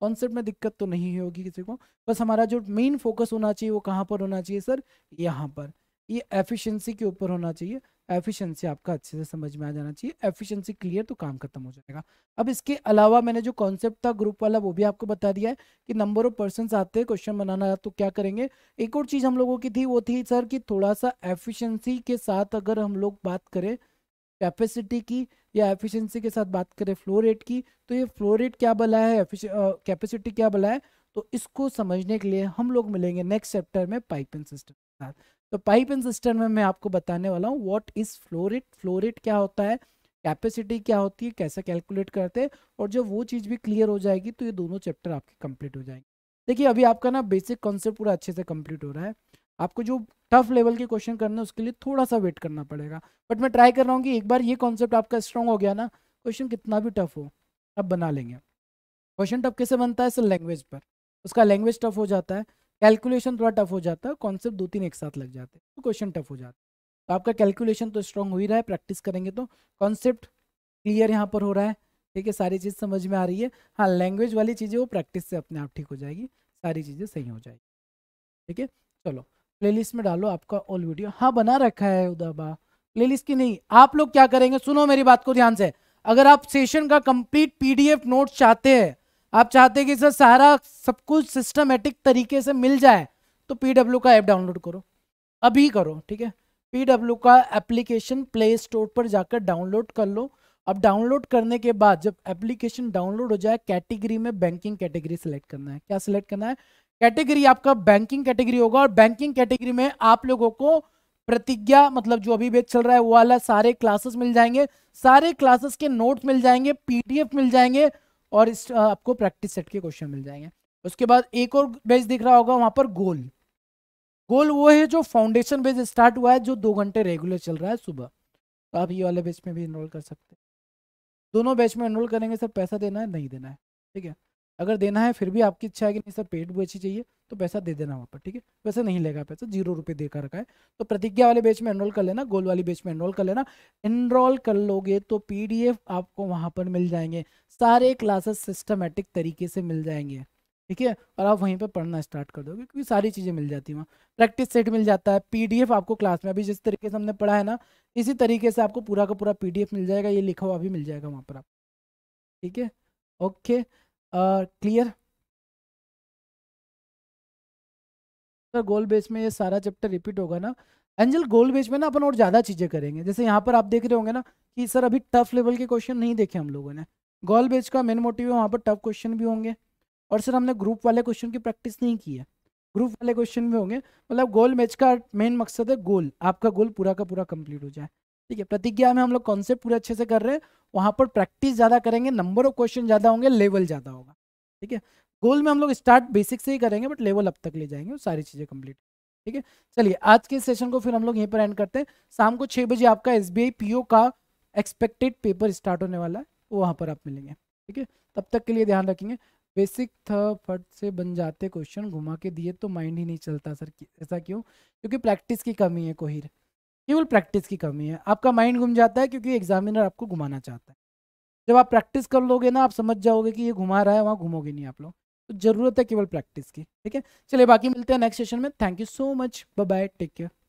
कॉन्सेप्ट में दिक्कत तो नहीं होगी किसी को बस हमारा जो मेन फोकस होना चाहिए वो कहाँ पर होना चाहिए सर यहाँ पर ये एफिशिएंसी के ऊपर होना चाहिए एफिशिएंसी आपका अच्छे से समझ में आ जाना चाहिए एफिशिएंसी क्लियर तो काम खत्म हो जाएगा अब इसके अलावा मैंने जो कॉन्सेप्ट था ग्रुप वाला वो भी आपको बता दिया है कि नंबर ऑफ पर्सन आते हैं क्वेश्चन बनाना तो क्या करेंगे एक और चीज़ हम लोगों की थी वो थी सर कि थोड़ा सा एफिशियंसी के साथ अगर हम लोग बात करें कैपेसिटी की या एफिशिएंसी के साथ बात करें फ्लो रेट की तो ये फ्लो रेट क्या बला है कैपेसिटी क्या बला है तो इसको समझने के लिए हम लोग मिलेंगे नेक्स्ट चैप्टर में पाइपिंग सिस्टम के साथ तो पाइप एंड सिस्टम में मैं आपको बताने वाला हूँ व्हाट इज फ्लोरिट फ्लोरिट क्या होता है कैपेसिटी क्या होती है कैसे कैलकुलेट करते हैं और जब वो चीज़ भी क्लियर हो जाएगी तो ये दोनों चैप्टर आपके कंप्लीट हो जाएंगे देखिए अभी आपका ना बेसिक कॉन्सेप्ट पूरा अच्छे से कंप्लीट हो रहा है आपको जो टफ लेवल के क्वेश्चन करने हैं उसके लिए थोड़ा सा वेट करना पड़ेगा बट मैं ट्राई कर रहा हूँ कि एक बार ये कॉन्सेप्ट आपका स्ट्रॉन्ग हो गया ना क्वेश्चन कितना भी टफ हो आप बना लेंगे क्वेश्चन टफ कैसे बनता है सर लैंग्वेज पर उसका लैंग्वेज टफ हो जाता है कैलकुलेशन थोड़ा टफ हो जाता है कॉन्सेप्ट दो तीन एक साथ लग जाते हैं तो क्वेश्चन टफ हो जाता है तो आपका कैलकुलेशन तो स्ट्रॉन्ग हो ही रहा है प्रैक्टिस करेंगे तो कॉन्सेप्ट क्लियर यहाँ पर हो रहा है ठीक है सारी चीज़ समझ में आ रही है हाँ लैंग्वेज वाली चीज़ें वो प्रैक्टिस से अपने आप ठीक हो जाएगी सारी चीज़ें सही हो जाएगी ठीक है चलो प्ले में डालो आपका ऑल वीडियो हाँ बना रखा है उदाबा लिस्ट की नहीं आप लोग क्या करेंगे सुनो मेरी बात को ध्यान से अगर आप सेशन का कंप्लीट पीडीएफ नोट चाहते हैं आप चाहते हैं कि सर सारा सब कुछ सिस्टमेटिक तरीके से मिल जाए तो पीडब्ल्यू का ऐप डाउनलोड करो अभी करो ठीक है पीडब्ल्यू का एप्लीकेशन प्ले स्टोर पर जाकर डाउनलोड कर लो अब डाउनलोड करने के बाद जब एप्लीकेशन डाउनलोड हो जाए कैटेगरी में बैंकिंग कैटेगरी सिलेक्ट करना है क्या सिलेक्ट करना है कैटेगरी आपका बैंकिंग कैटेगरी होगा और बैंकिंग कैटेगरी में आप लोगों को प्रतिज्ञा मतलब जो अभी बेच चल रहा है वो वाला सारे क्लासेस मिल जाएंगे सारे क्लासेस के नोट्स मिल जाएंगे पीडीएफ मिल जाएंगे और इस आपको प्रैक्टिस सेट के क्वेश्चन मिल जाएंगे उसके बाद एक और बेस दिख रहा होगा वहाँ पर गोल गोल वो है जो फाउंडेशन बेच स्टार्ट हुआ है जो दो घंटे रेगुलर चल रहा है सुबह तो आप ये वाले बेच में भी इनरोल कर सकते हैं दोनों बैच में एनरोल करेंगे सर पैसा देना है नहीं देना है ठीक है अगर देना है फिर भी आपकी इच्छा है कि नहीं सर पेट अच्छी चाहिए तो पैसा दे देना वहाँ पर ठीक है वैसे नहीं लेगा पैसा जीरो रुपये देकर रखा है तो प्रतिज्ञा वाले बेच में एनरोल कर लेना गोल वाली बेच में एनरोल कर लेना एनरोल कर लोगे तो पीडीएफ आपको वहाँ पर मिल जाएंगे सारे क्लासेस सिस्टमेटिक तरीके से मिल जाएंगे ठीक है और आप वहीं पर पढ़ना स्टार्ट कर दोगे क्योंकि सारी चीज़ें मिल जाती हैं वहाँ प्रैक्टिस सेट मिल जाता है पी आपको क्लास में अभी जिस तरीके से हमने पढ़ा है ना इसी तरीके से आपको पूरा का पूरा पी मिल जाएगा ये लिखा हुआ भी मिल जाएगा वहाँ पर आप ठीक है okay clear sir goal base में ये सारा चैप्टर रिपीट होगा ना एंजल गोल बेस में ना अपन और ज़्यादा चीज़ें करेंगे जैसे यहाँ पर आप देख रहे होंगे ना कि सर अभी टफ लेवल के क्वेश्चन नहीं देखे हम लोगों ने गोल बेस का मेन मोटिव है वहाँ पर टफ क्वेश्चन भी होंगे और सर हमने ग्रुप वाले क्वेश्चन की प्रैक्टिस नहीं की है ग्रुप वाले क्वेश्चन भी होंगे मतलब गोल मैच का मेन मकसद है गोल आपका गोल पूरा का पूरा कंप्लीट हो जाए ठीक है प्रतिज्ञा में हम लोग कॉन्सेप्ट पूरे अच्छे से कर रहे हैं वहां पर प्रैक्टिस ज़्यादा करेंगे नंबर ऑफ क्वेश्चन ज़्यादा होंगे लेवल ज़्यादा होगा ठीक है गोल में हम लोग स्टार्ट बेसिक से ही करेंगे बट लेवल अब तक ले जाएंगे सारी चीज़ें कंप्लीट ठीक है चलिए आज के सेशन को फिर हम लोग यहीं पर एंड करते हैं शाम को छह बजे आपका एस बी का एक्सपेक्टेड पेपर स्टार्ट होने वाला है वहां पर आप मिलेंगे ठीक है तब तक के लिए ध्यान रखेंगे बेसिक था फट से बन जाते क्वेश्चन घुमा के दिए तो माइंड ही नहीं चलता सर ऐसा क्यों क्योंकि प्रैक्टिस की कमी है कोहिर केवल प्रैक्टिस की कमी है आपका माइंड घूम जाता है क्योंकि एग्जामिनर आपको घुमाना चाहता है जब आप प्रैक्टिस कर लोगे ना आप समझ जाओगे कि ये घुमा रहा है वहाँ घूमोगे नहीं आप लोग तो जरूरत है केवल प्रैक्टिस की ठीक है चलिए बाकी मिलते हैं नेक्स्ट सेशन में thank you so much bye bye take care